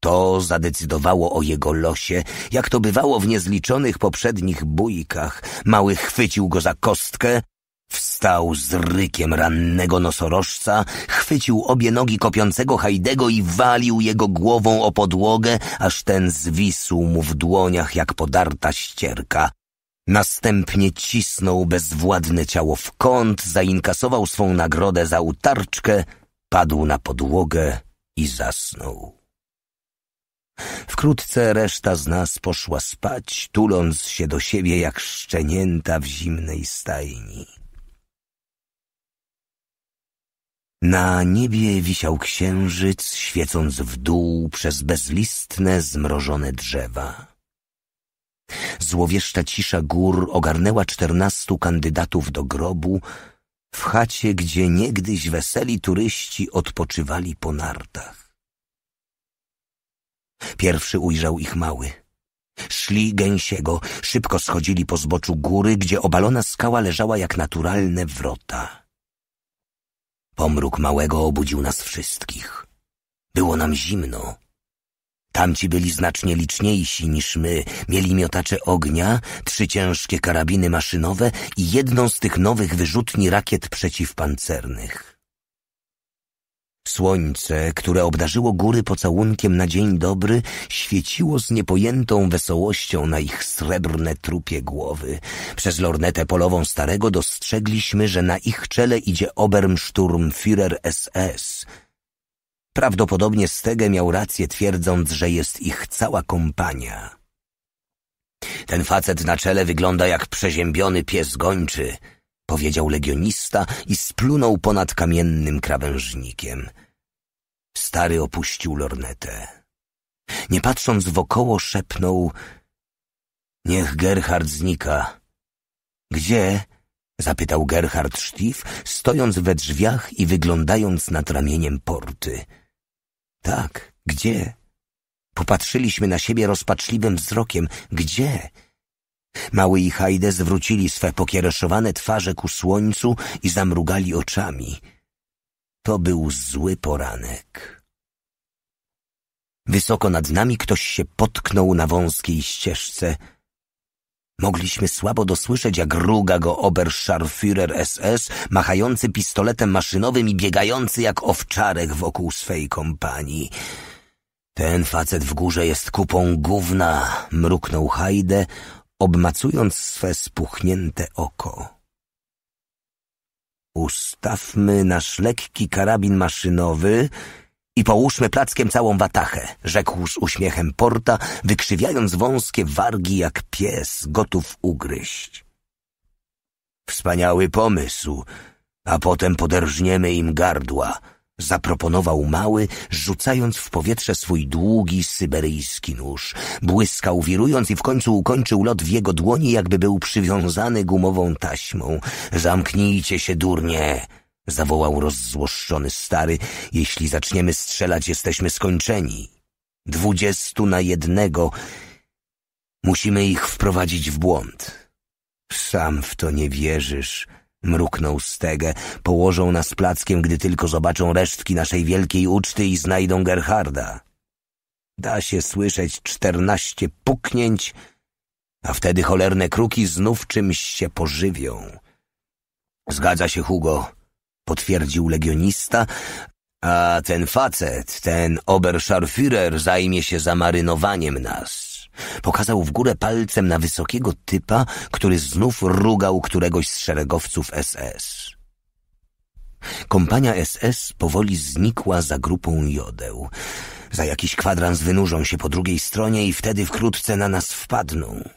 To zadecydowało o jego losie, jak to bywało w niezliczonych poprzednich bójkach. Mały chwycił go za kostkę, wstał z rykiem rannego nosorożca, chwycił obie nogi kopiącego Hajdego i walił jego głową o podłogę, aż ten zwisł mu w dłoniach jak podarta ścierka. Następnie cisnął bezwładne ciało w kąt, zainkasował swą nagrodę za utarczkę, padł na podłogę i zasnął. Wkrótce reszta z nas poszła spać, tuląc się do siebie jak szczenięta w zimnej stajni. Na niebie wisiał księżyc, świecąc w dół przez bezlistne, zmrożone drzewa. Złowieszcza cisza gór ogarnęła czternastu kandydatów do grobu w chacie, gdzie niegdyś weseli turyści odpoczywali po nartach. Pierwszy ujrzał ich mały. Szli gęsiego, szybko schodzili po zboczu góry, gdzie obalona skała leżała jak naturalne wrota. Pomruk małego obudził nas wszystkich. Było nam zimno. Tamci byli znacznie liczniejsi niż my. Mieli miotacze ognia, trzy ciężkie karabiny maszynowe i jedną z tych nowych wyrzutni rakiet przeciwpancernych. Słońce, które obdarzyło góry pocałunkiem na dzień dobry, świeciło z niepojętą wesołością na ich srebrne trupie głowy. Przez lornetę polową starego dostrzegliśmy, że na ich czele idzie Obermsturm Führer SS – Prawdopodobnie Stege miał rację twierdząc, że jest ich cała kompania. Ten facet na czele wygląda jak przeziębiony pies gończy, powiedział legionista i splunął ponad kamiennym krawężnikiem. Stary opuścił lornetę. Nie patrząc wokoło, szepnął Niech Gerhard znika. Gdzie? zapytał Gerhard Sztif, stojąc we drzwiach i wyglądając nad ramieniem porty. Tak, gdzie? Popatrzyliśmy na siebie rozpaczliwym wzrokiem. Gdzie? Mały i Hajde zwrócili swe pokiereszowane twarze ku słońcu i zamrugali oczami. To był zły poranek. Wysoko nad nami ktoś się potknął na wąskiej ścieżce. Mogliśmy słabo dosłyszeć, jak ruga go Oberscharführer SS, machający pistoletem maszynowym i biegający jak owczarek wokół swej kompanii. Ten facet w górze jest kupą gówna, mruknął Hajde, obmacując swe spuchnięte oko. Ustawmy nasz lekki karabin maszynowy i połóżmy plackiem całą watachę, rzekł z uśmiechem Porta, wykrzywiając wąskie wargi jak pies, gotów ugryźć. Wspaniały pomysł, a potem poderżniemy im gardła, zaproponował mały, rzucając w powietrze swój długi syberyjski nóż. Błyskał, wirując i w końcu ukończył lot w jego dłoni, jakby był przywiązany gumową taśmą. Zamknijcie się, durnie! Zawołał rozzłoszczony stary. Jeśli zaczniemy strzelać, jesteśmy skończeni. Dwudziestu na jednego. Musimy ich wprowadzić w błąd. Sam w to nie wierzysz. Mruknął Stege. Położą nas plackiem, gdy tylko zobaczą resztki naszej wielkiej uczty i znajdą Gerharda. Da się słyszeć czternaście puknięć, a wtedy cholerne kruki znów czymś się pożywią. Zgadza się, Hugo potwierdził legionista, a ten facet, ten Oberscharführer zajmie się zamarynowaniem nas. Pokazał w górę palcem na wysokiego typa, który znów rugał któregoś z szeregowców SS. Kompania SS powoli znikła za grupą jodeł. Za jakiś kwadrans wynurzą się po drugiej stronie i wtedy wkrótce na nas wpadną.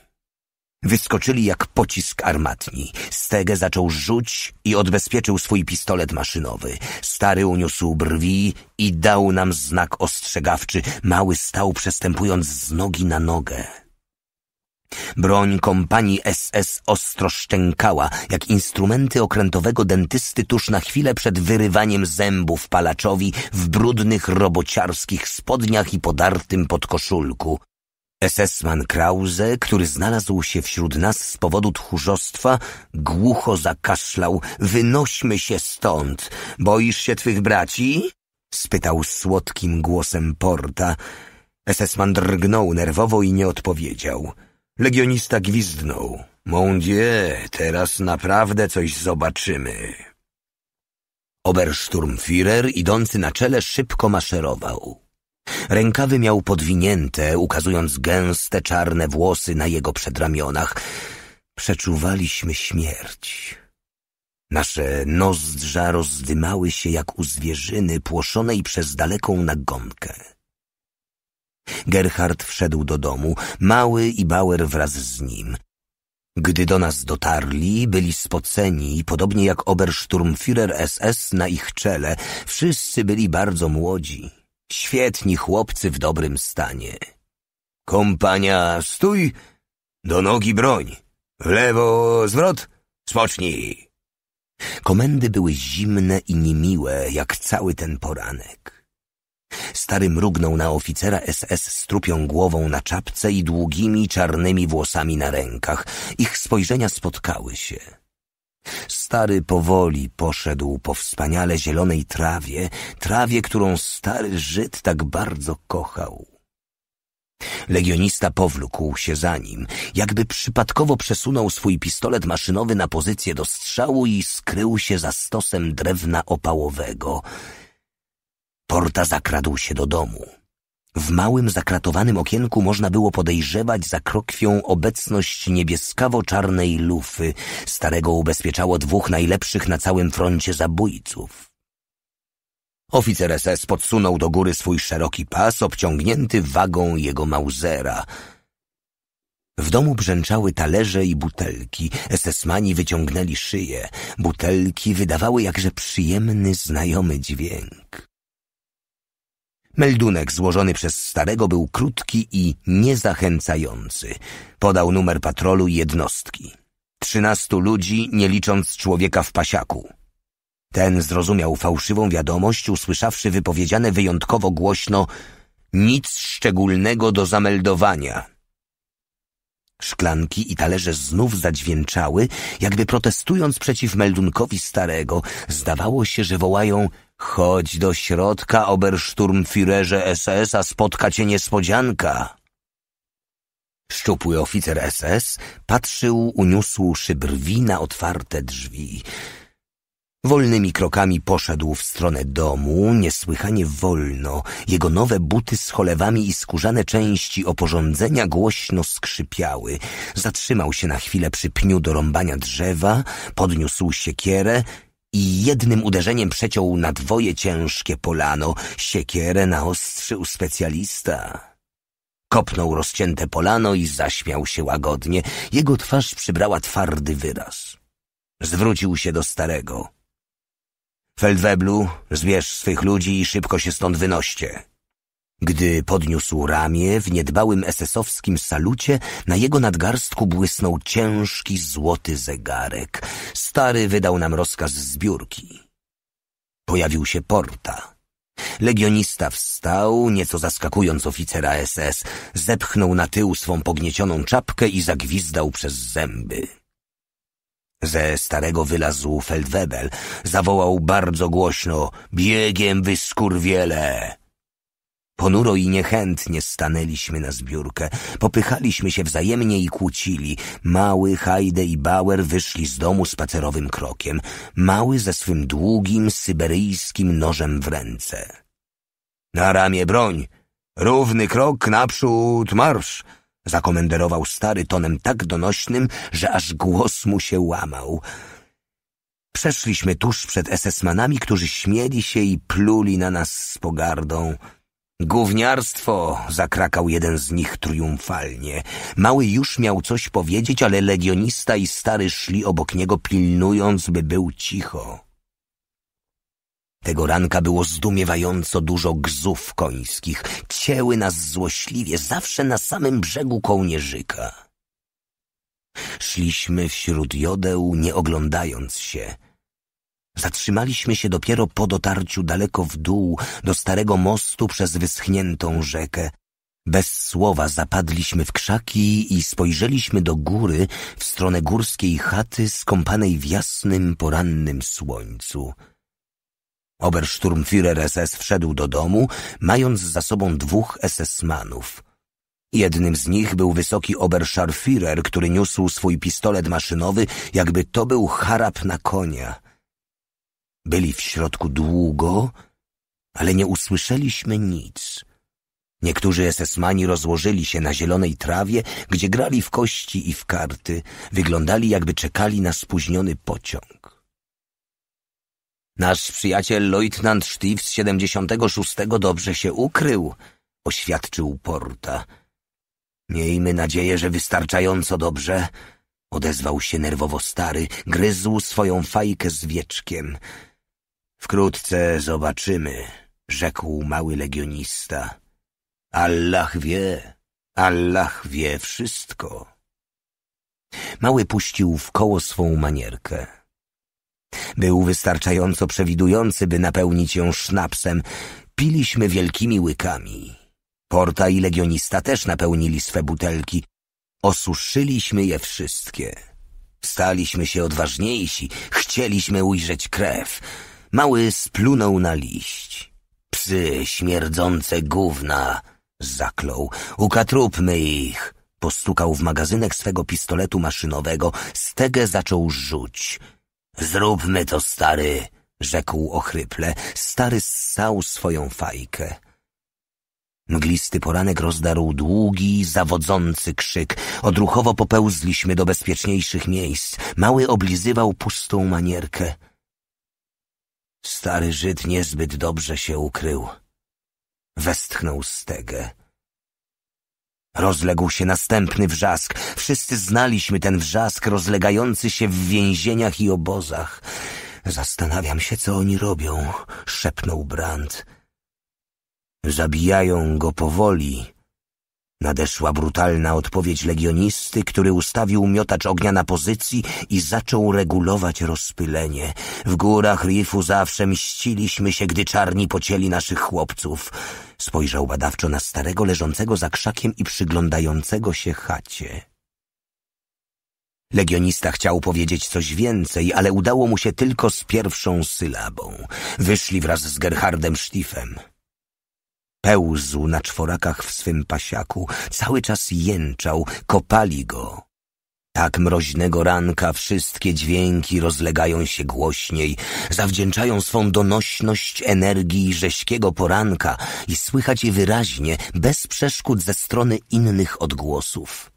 Wyskoczyli jak pocisk armatni. Stege zaczął rzuć i odbezpieczył swój pistolet maszynowy. Stary uniósł brwi i dał nam znak ostrzegawczy. Mały stał przestępując z nogi na nogę. Broń kompanii SS ostro szczękała, jak instrumenty okrętowego dentysty tuż na chwilę przed wyrywaniem zębów palaczowi w brudnych robociarskich spodniach i podartym podkoszulku. Esesman Krause, który znalazł się wśród nas z powodu tchórzostwa, głucho zakaszlał. Wynośmy się stąd. Boisz się twych braci? spytał słodkim głosem Porta. Esesman drgnął nerwowo i nie odpowiedział. Legionista gwizdnął. Mądzie, teraz naprawdę coś zobaczymy. Obersturmführer idący na czele szybko maszerował. Rękawy miał podwinięte, ukazując gęste czarne włosy na jego przedramionach. Przeczuwaliśmy śmierć. Nasze nozdrza rozdymały się jak u zwierzyny płoszonej przez daleką nagonkę. Gerhard wszedł do domu, mały i Bauer wraz z nim. Gdy do nas dotarli, byli spoceni, podobnie jak Obersturmführer SS na ich czele. Wszyscy byli bardzo młodzi. Świetni chłopcy w dobrym stanie. Kompania, stój, do nogi broń, w lewo zwrot, spocznij. Komendy były zimne i niemiłe, jak cały ten poranek. Stary mrugnął na oficera SS z trupią głową na czapce i długimi, czarnymi włosami na rękach. Ich spojrzenia spotkały się. Stary powoli poszedł po wspaniale zielonej trawie, trawie, którą stary Żyd tak bardzo kochał. Legionista powlókł się za nim, jakby przypadkowo przesunął swój pistolet maszynowy na pozycję do strzału i skrył się za stosem drewna opałowego. Porta zakradł się do domu. W małym zakratowanym okienku można było podejrzewać za krokwią obecność niebieskawo-czarnej lufy. Starego ubezpieczało dwóch najlepszych na całym froncie zabójców. Oficer SS podsunął do góry swój szeroki pas obciągnięty wagą jego mauzera. W domu brzęczały talerze i butelki. SS-mani wyciągnęli szyję. Butelki wydawały jakże przyjemny, znajomy dźwięk. Meldunek złożony przez starego był krótki i niezachęcający. Podał numer patrolu i jednostki. Trzynastu ludzi, nie licząc człowieka w pasiaku. Ten zrozumiał fałszywą wiadomość, usłyszawszy wypowiedziane wyjątkowo głośno nic szczególnego do zameldowania. Szklanki i talerze znów zadźwięczały, jakby protestując przeciw meldunkowi starego. Zdawało się, że wołają Chodź do środka, Obersturmfirerze SS-a, spotka cię niespodzianka. Szczupły oficer SS patrzył, uniósłszy brwi na otwarte drzwi. Wolnymi krokami poszedł w stronę domu, niesłychanie wolno. Jego nowe buty z cholewami i skórzane części oporządzenia głośno skrzypiały. Zatrzymał się na chwilę przy pniu do rąbania drzewa, podniósł siekierę i jednym uderzeniem przeciął na dwoje ciężkie polano. Siekierę naostrzył specjalista. Kopnął rozcięte polano i zaśmiał się łagodnie. Jego twarz przybrała twardy wyraz. Zwrócił się do starego. Feldweblu, zbierz swych ludzi i szybko się stąd wynoście. Gdy podniósł ramię w niedbałym esesowskim salucie, na jego nadgarstku błysnął ciężki złoty zegarek. Stary wydał nam rozkaz zbiórki. Pojawił się porta. Legionista wstał, nieco zaskakując oficera SS, zepchnął na tył swą pogniecioną czapkę i zagwizdał przez zęby. Ze starego wylazł Feldwebel, zawołał bardzo głośno – biegiem, wyskurwiele!” Ponuro i niechętnie stanęliśmy na zbiórkę. Popychaliśmy się wzajemnie i kłócili. Mały, Hajde i Bauer wyszli z domu spacerowym krokiem. Mały ze swym długim, syberyjskim nożem w ręce. Na ramię broń! Równy krok naprzód marsz! Zakomenderował stary tonem tak donośnym, że aż głos mu się łamał. Przeszliśmy tuż przed esesmanami, którzy śmieli się i pluli na nas z pogardą. Gówniarstwo! zakrakał jeden z nich triumfalnie. Mały już miał coś powiedzieć, ale legionista i stary szli obok niego, pilnując, by był cicho. Tego ranka było zdumiewająco dużo gzów końskich. Cięły nas złośliwie, zawsze na samym brzegu kołnierzyka. Szliśmy wśród jodeł, nie oglądając się – Zatrzymaliśmy się dopiero po dotarciu daleko w dół do starego mostu przez wyschniętą rzekę. Bez słowa zapadliśmy w krzaki i spojrzeliśmy do góry w stronę górskiej chaty skąpanej w jasnym porannym słońcu. Obersturmführer SS wszedł do domu, mając za sobą dwóch SS-manów. Jednym z nich był wysoki Oberscharführer, który niósł swój pistolet maszynowy, jakby to był harap na konia. Byli w środku długo, ale nie usłyszeliśmy nic. Niektórzy esesmani rozłożyli się na zielonej trawie, gdzie grali w kości i w karty, wyglądali jakby czekali na spóźniony pociąg. Nasz przyjaciel lejtnant Sztif z 76 dobrze się ukrył, oświadczył Porta. Miejmy nadzieję, że wystarczająco dobrze, odezwał się nerwowo stary, gryzł swoją fajkę z wieczkiem. Wkrótce zobaczymy, rzekł mały legionista. Allah wie, Allah wie wszystko. Mały puścił w koło swą manierkę. Był wystarczająco przewidujący, by napełnić ją sznapsem. Piliśmy wielkimi łykami. Porta i legionista też napełnili swe butelki. Osuszyliśmy je wszystkie. Staliśmy się odważniejsi, chcieliśmy ujrzeć krew. Mały splunął na liść. Psy śmierdzące gówna, zaklął. Ukatrupmy ich. Postukał w magazynek swego pistoletu maszynowego. Stegę zaczął rzuć. Zróbmy to, stary, rzekł ochryple. Stary ssał swoją fajkę. Mglisty poranek rozdarł długi, zawodzący krzyk. Odruchowo popełzliśmy do bezpieczniejszych miejsc. Mały oblizywał pustą manierkę. Stary Żyd niezbyt dobrze się ukrył. Westchnął stegę. Rozległ się następny wrzask. Wszyscy znaliśmy ten wrzask rozlegający się w więzieniach i obozach. Zastanawiam się, co oni robią, szepnął Brandt. Zabijają go powoli, Nadeszła brutalna odpowiedź legionisty, który ustawił miotacz ognia na pozycji i zaczął regulować rozpylenie. W górach rifu zawsze mściliśmy się, gdy czarni pocieli naszych chłopców. Spojrzał badawczo na starego leżącego za krzakiem i przyglądającego się chacie. Legionista chciał powiedzieć coś więcej, ale udało mu się tylko z pierwszą sylabą. Wyszli wraz z Gerhardem Sztifem. Pełzł na czworakach w swym pasiaku, cały czas jęczał, kopali go. Tak mroźnego ranka wszystkie dźwięki rozlegają się głośniej, zawdzięczają swą donośność energii rześkiego poranka i słychać je wyraźnie, bez przeszkód ze strony innych odgłosów.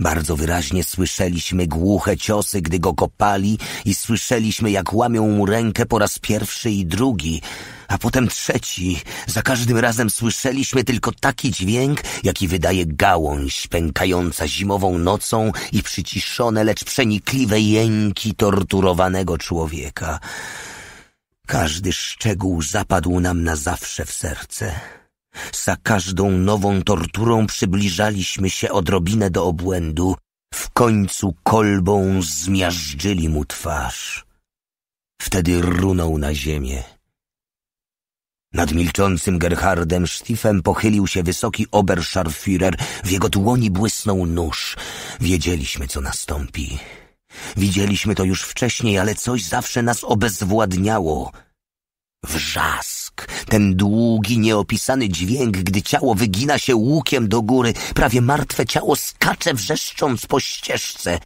Bardzo wyraźnie słyszeliśmy głuche ciosy, gdy go kopali i słyszeliśmy, jak łamią mu rękę po raz pierwszy i drugi, a potem trzeci. Za każdym razem słyszeliśmy tylko taki dźwięk, jaki wydaje gałąź pękająca zimową nocą i przyciszone, lecz przenikliwe jęki torturowanego człowieka. Każdy szczegół zapadł nam na zawsze w serce. Za każdą nową torturą przybliżaliśmy się odrobinę do obłędu. W końcu kolbą zmiażdżyli mu twarz. Wtedy runął na ziemię. Nad milczącym Gerhardem Stiefem pochylił się wysoki Oberscharführer. W jego dłoni błysnął nóż. Wiedzieliśmy, co nastąpi. Widzieliśmy to już wcześniej, ale coś zawsze nas obezwładniało. Wrzask ten długi, nieopisany dźwięk, gdy ciało wygina się łukiem do góry, prawie martwe ciało skacze wrzeszcząc po ścieżce.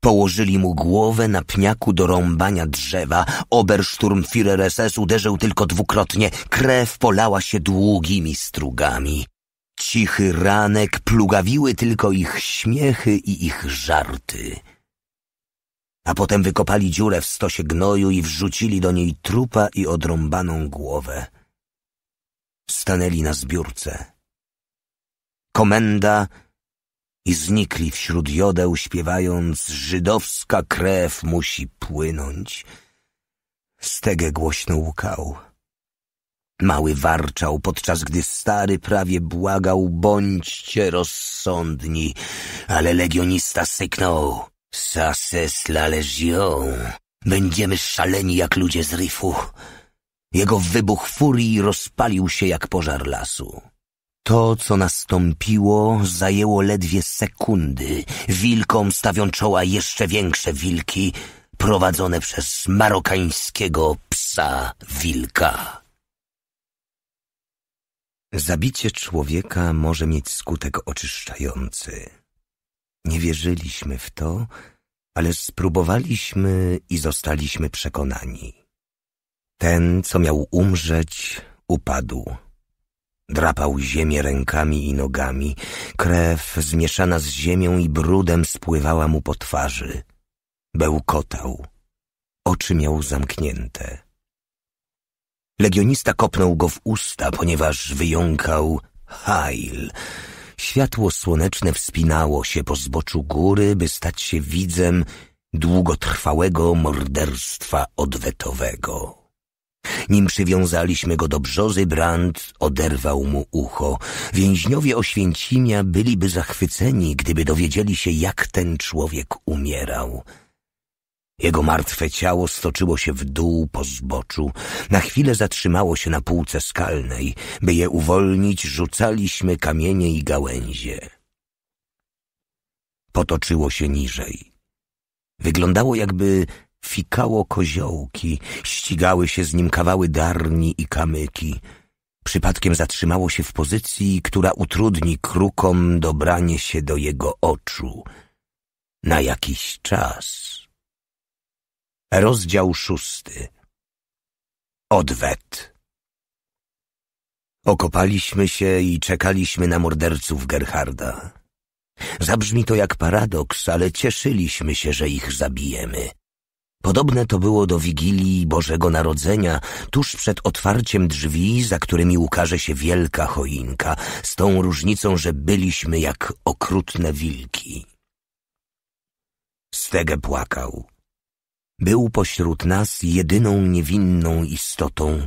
Położyli mu głowę na pniaku do rąbania drzewa. Obersturmführer SS uderzył tylko dwukrotnie. Krew polała się długimi strugami. Cichy ranek plugawiły tylko ich śmiechy i ich żarty. A potem wykopali dziurę w stosie gnoju i wrzucili do niej trupa i odrąbaną głowę stanęli na zbiórce. Komenda i znikli wśród jodeł, śpiewając Żydowska krew musi płynąć. Stege głośno łkał. Mały warczał, podczas gdy stary prawie błagał Bądźcie rozsądni, ale legionista syknął Sases la legion. Będziemy szaleni jak ludzie z rifu. Jego wybuch furii rozpalił się jak pożar lasu. To, co nastąpiło, zajęło ledwie sekundy, wilkom stawią czoła jeszcze większe wilki, prowadzone przez marokańskiego psa wilka. Zabicie człowieka może mieć skutek oczyszczający. Nie wierzyliśmy w to, ale spróbowaliśmy i zostaliśmy przekonani. Ten, co miał umrzeć, upadł. Drapał ziemię rękami i nogami, krew zmieszana z ziemią i brudem spływała mu po twarzy. Bełkotał. Oczy miał zamknięte. Legionista kopnął go w usta, ponieważ wyjąkał Hail. Światło słoneczne wspinało się po zboczu góry, by stać się widzem długotrwałego morderstwa odwetowego. Nim przywiązaliśmy go do brzozy, Brand oderwał mu ucho. Więźniowie Oświęcimia byliby zachwyceni, gdyby dowiedzieli się, jak ten człowiek umierał. Jego martwe ciało stoczyło się w dół po zboczu. Na chwilę zatrzymało się na półce skalnej. By je uwolnić, rzucaliśmy kamienie i gałęzie. Potoczyło się niżej. Wyglądało, jakby Fikało koziołki, ścigały się z nim kawały darni i kamyki. Przypadkiem zatrzymało się w pozycji, która utrudni krukom dobranie się do jego oczu. Na jakiś czas. Rozdział szósty. Odwet. Okopaliśmy się i czekaliśmy na morderców Gerharda. Zabrzmi to jak paradoks, ale cieszyliśmy się, że ich zabijemy. Podobne to było do Wigilii Bożego Narodzenia, tuż przed otwarciem drzwi, za którymi ukaże się wielka choinka, z tą różnicą, że byliśmy jak okrutne wilki. Stege płakał. Był pośród nas jedyną niewinną istotą.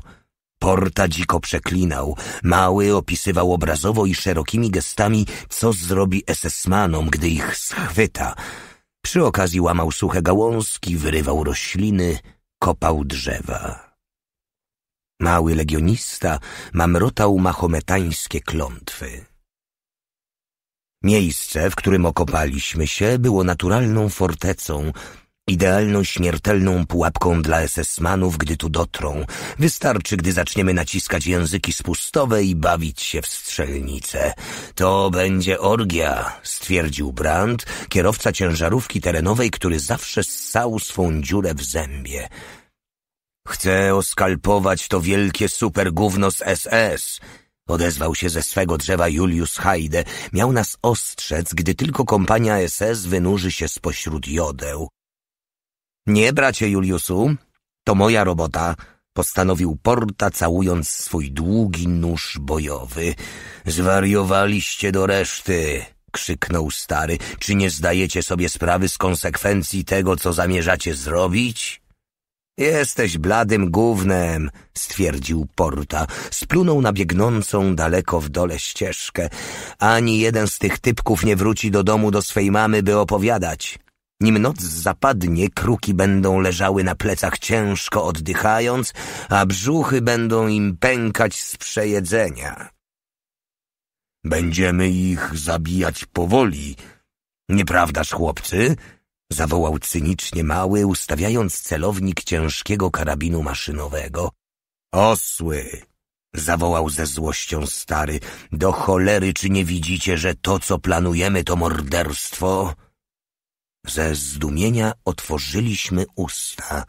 Porta dziko przeklinał, mały opisywał obrazowo i szerokimi gestami, co zrobi esesmanom, gdy ich schwyta – przy okazji łamał suche gałązki, wyrywał rośliny, kopał drzewa. Mały legionista mamrotał mahometańskie klątwy. Miejsce, w którym okopaliśmy się, było naturalną fortecą, Idealną śmiertelną pułapką dla SS-manów, gdy tu dotrą. Wystarczy, gdy zaczniemy naciskać języki spustowe i bawić się w strzelnice. To będzie orgia, stwierdził Brandt, kierowca ciężarówki terenowej, który zawsze ssał swą dziurę w zębie. Chcę oskalpować to wielkie supergówno z SS, Odezwał się ze swego drzewa Julius Haide. Miał nas ostrzec, gdy tylko kompania SS wynurzy się spośród jodeł. Nie, bracie Juliuszu, to moja robota, postanowił Porta, całując swój długi nóż bojowy. Zwariowaliście do reszty, krzyknął stary. Czy nie zdajecie sobie sprawy z konsekwencji tego, co zamierzacie zrobić? Jesteś bladym gównem, stwierdził Porta. Splunął na biegnącą daleko w dole ścieżkę. Ani jeden z tych typków nie wróci do domu do swej mamy, by opowiadać. Nim noc zapadnie, kruki będą leżały na plecach ciężko oddychając, a brzuchy będą im pękać z przejedzenia. Będziemy ich zabijać powoli. Nieprawdaż, chłopcy? Zawołał cynicznie mały, ustawiając celownik ciężkiego karabinu maszynowego. Osły! Zawołał ze złością stary. Do cholery, czy nie widzicie, że to, co planujemy, to morderstwo? Ze zdumienia otworzyliśmy usta.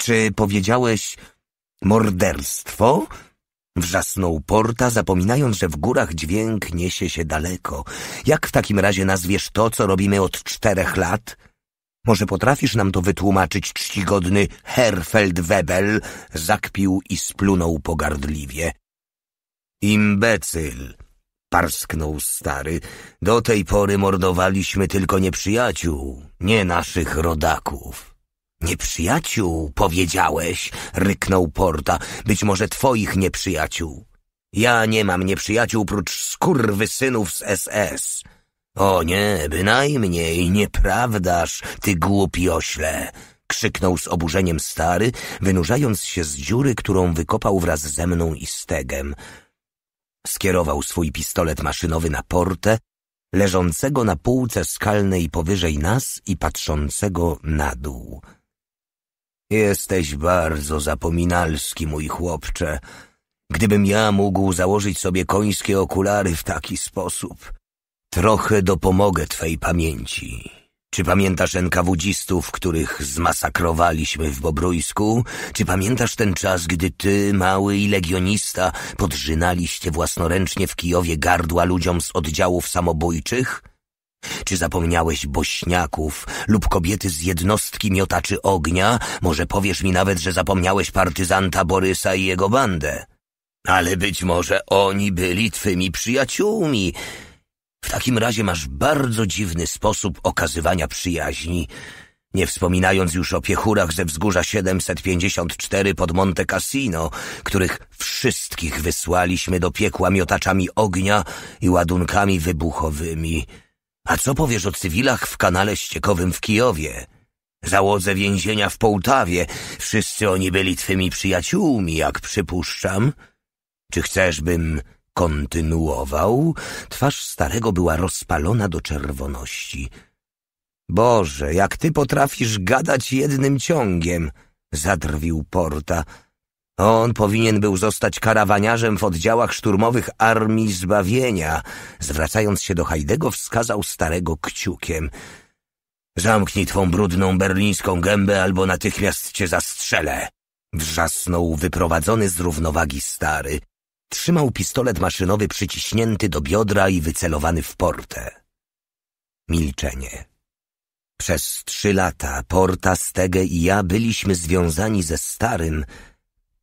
Czy powiedziałeś morderstwo? Wrzasnął Porta, zapominając, że w górach dźwięk niesie się daleko. Jak w takim razie nazwiesz to, co robimy od czterech lat? Może potrafisz nam to wytłumaczyć, czcigodny Webel? Zakpił i splunął pogardliwie. Imbecyl! parsknął stary. Do tej pory mordowaliśmy tylko nieprzyjaciół, nie naszych rodaków. Nieprzyjaciół, powiedziałeś, ryknął Porta, być może twoich nieprzyjaciół. Ja nie mam nieprzyjaciół prócz synów z SS. O nie, bynajmniej, nieprawdaż, ty głupi ośle, krzyknął z oburzeniem stary, wynurzając się z dziury, którą wykopał wraz ze mną i stegem. Skierował swój pistolet maszynowy na portę, leżącego na półce skalnej powyżej nas i patrzącego na dół. Jesteś bardzo zapominalski, mój chłopcze. Gdybym ja mógł założyć sobie końskie okulary w taki sposób, trochę dopomogę twej pamięci. Czy pamiętasz enkawudzistów, których zmasakrowaliśmy w Bobrujsku? Czy pamiętasz ten czas, gdy ty, mały i legionista, podrzynaliście własnoręcznie w Kijowie gardła ludziom z oddziałów samobójczych? Czy zapomniałeś bośniaków lub kobiety z jednostki miotaczy ognia? Może powiesz mi nawet, że zapomniałeś partyzanta Borysa i jego bandę. Ale być może oni byli twymi przyjaciółmi. W takim razie masz bardzo dziwny sposób okazywania przyjaźni, nie wspominając już o piechurach ze wzgórza 754 pod Monte Cassino, których wszystkich wysłaliśmy do piekła miotaczami ognia i ładunkami wybuchowymi. A co powiesz o cywilach w kanale ściekowym w Kijowie? Załodze więzienia w Połtawie, wszyscy oni byli twymi przyjaciółmi, jak przypuszczam. Czy chcesz, bym kontynuował, twarz starego była rozpalona do czerwoności. Boże, jak ty potrafisz gadać jednym ciągiem, zadrwił Porta. On powinien był zostać karawaniarzem w oddziałach szturmowych Armii Zbawienia. Zwracając się do Hajdego, wskazał starego kciukiem. Zamknij twą brudną berlińską gębę, albo natychmiast cię zastrzelę. Wrzasnął wyprowadzony z równowagi stary. Trzymał pistolet maszynowy przyciśnięty do biodra i wycelowany w portę. Milczenie. Przez trzy lata Porta, Stege i ja byliśmy związani ze starym,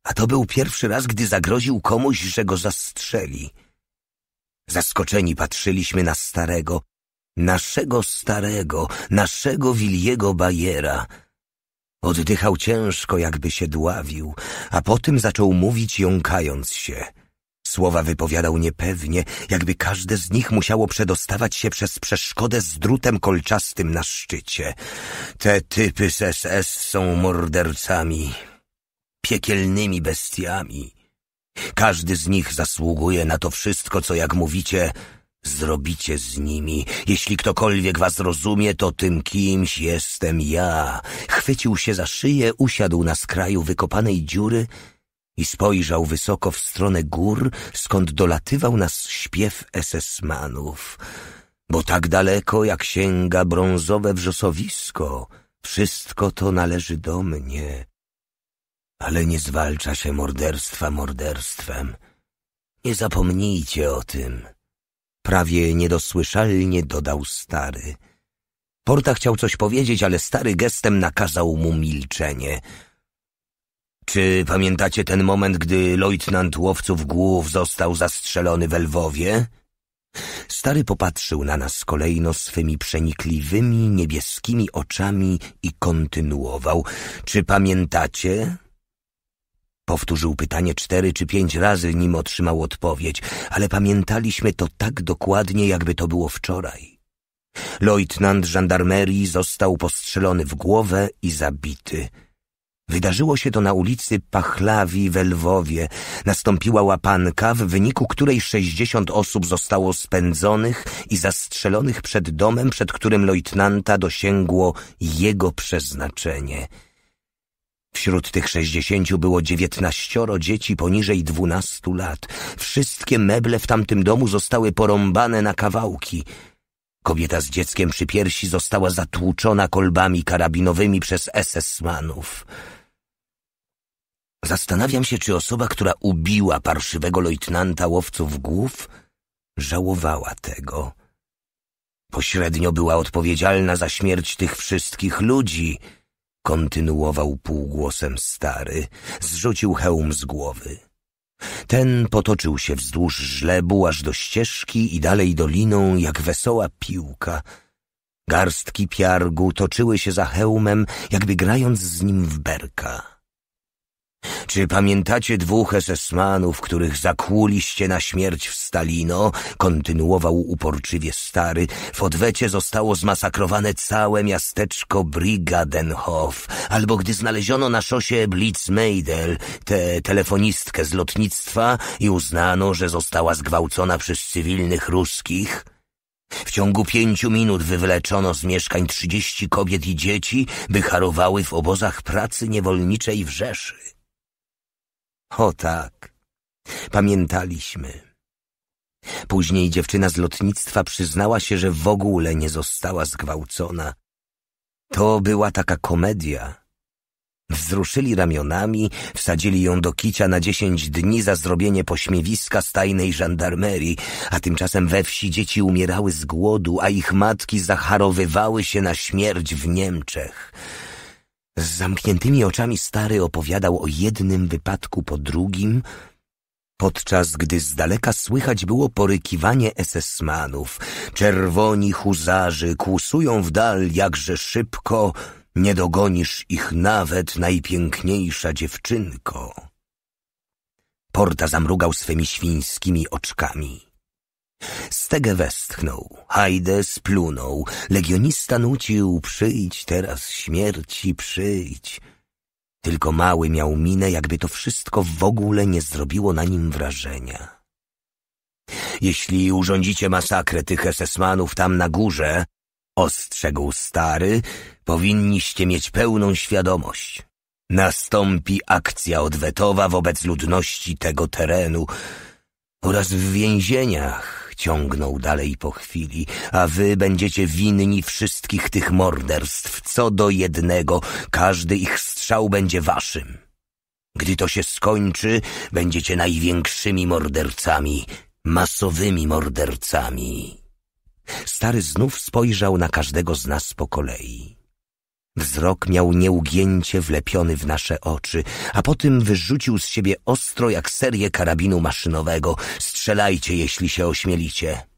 a to był pierwszy raz, gdy zagroził komuś, że go zastrzeli. Zaskoczeni patrzyliśmy na starego, naszego starego, naszego Williego Bajera. Oddychał ciężko, jakby się dławił, a potem zaczął mówić jąkając się – Słowa wypowiadał niepewnie, jakby każde z nich musiało przedostawać się przez przeszkodę z drutem kolczastym na szczycie. Te typy z SS są mordercami, piekielnymi bestiami. Każdy z nich zasługuje na to wszystko, co jak mówicie, zrobicie z nimi. Jeśli ktokolwiek was rozumie, to tym kimś jestem ja. Chwycił się za szyję, usiadł na skraju wykopanej dziury i spojrzał wysoko w stronę gór, skąd dolatywał nas śpiew esesmanów, bo tak daleko jak sięga brązowe wrzosowisko, wszystko to należy do mnie. Ale nie zwalcza się morderstwa morderstwem. Nie zapomnijcie o tym. Prawie niedosłyszalnie dodał stary. Porta chciał coś powiedzieć, ale stary gestem nakazał mu milczenie – czy pamiętacie ten moment, gdy lejtnant łowców głów został zastrzelony we Lwowie? Stary popatrzył na nas kolejno swymi przenikliwymi, niebieskimi oczami i kontynuował. Czy pamiętacie? Powtórzył pytanie cztery czy pięć razy, nim otrzymał odpowiedź, ale pamiętaliśmy to tak dokładnie, jakby to było wczoraj. Lejtnant żandarmerii został postrzelony w głowę i zabity. Wydarzyło się to na ulicy Pachlawi we Lwowie. Nastąpiła łapanka, w wyniku której 60 osób zostało spędzonych i zastrzelonych przed domem, przed którym lejtnanta dosięgło jego przeznaczenie. Wśród tych sześćdziesięciu było dziewiętnaścioro dzieci poniżej dwunastu lat. Wszystkie meble w tamtym domu zostały porąbane na kawałki – Kobieta z dzieckiem przy piersi została zatłuczona kolbami karabinowymi przez SS-manów. Zastanawiam się, czy osoba, która ubiła parszywego lejtnanta łowców głów, żałowała tego. Pośrednio była odpowiedzialna za śmierć tych wszystkich ludzi, kontynuował półgłosem stary. Zrzucił hełm z głowy. Ten potoczył się wzdłuż żlebu aż do ścieżki i dalej doliną jak wesoła piłka. Garstki piargu toczyły się za hełmem, jakby grając z nim w berka. Czy pamiętacie dwóch esesmanów, których zakłuliście na śmierć w Stalino? Kontynuował uporczywie stary. W odwecie zostało zmasakrowane całe miasteczko Brigadenhof. Albo gdy znaleziono na szosie Blitzmeidel tę telefonistkę z lotnictwa i uznano, że została zgwałcona przez cywilnych ruskich? W ciągu pięciu minut wywleczono z mieszkań trzydzieści kobiet i dzieci, by harowały w obozach pracy niewolniczej w Rzeszy. O tak, pamiętaliśmy. Później dziewczyna z lotnictwa przyznała się, że w ogóle nie została zgwałcona. To była taka komedia. Wzruszyli ramionami, wsadzili ją do kicia na dziesięć dni za zrobienie pośmiewiska z tajnej żandarmerii, a tymczasem we wsi dzieci umierały z głodu, a ich matki zacharowywały się na śmierć w Niemczech. Z zamkniętymi oczami stary opowiadał o jednym wypadku po drugim, podczas gdy z daleka słychać było porykiwanie esesmanów. Czerwoni huzarzy kłusują w dal jakże szybko, nie dogonisz ich nawet najpiękniejsza dziewczynko. Porta zamrugał swymi świńskimi oczkami. Stege westchnął, Hajde splunął, legionista nucił, przyjdź teraz śmierci, przyjdź. Tylko mały miał minę, jakby to wszystko w ogóle nie zrobiło na nim wrażenia. Jeśli urządzicie masakrę tych esesmanów tam na górze, ostrzegł stary, powinniście mieć pełną świadomość. Nastąpi akcja odwetowa wobec ludności tego terenu oraz w więzieniach ciągnął dalej po chwili, a wy będziecie winni wszystkich tych morderstw, co do jednego, każdy ich strzał będzie waszym. Gdy to się skończy, będziecie największymi mordercami, masowymi mordercami. Stary znów spojrzał na każdego z nas po kolei. Wzrok miał nieugięcie wlepiony w nasze oczy, a potem wyrzucił z siebie ostro jak serię karabinu maszynowego. Strzelajcie, jeśli się ośmielicie.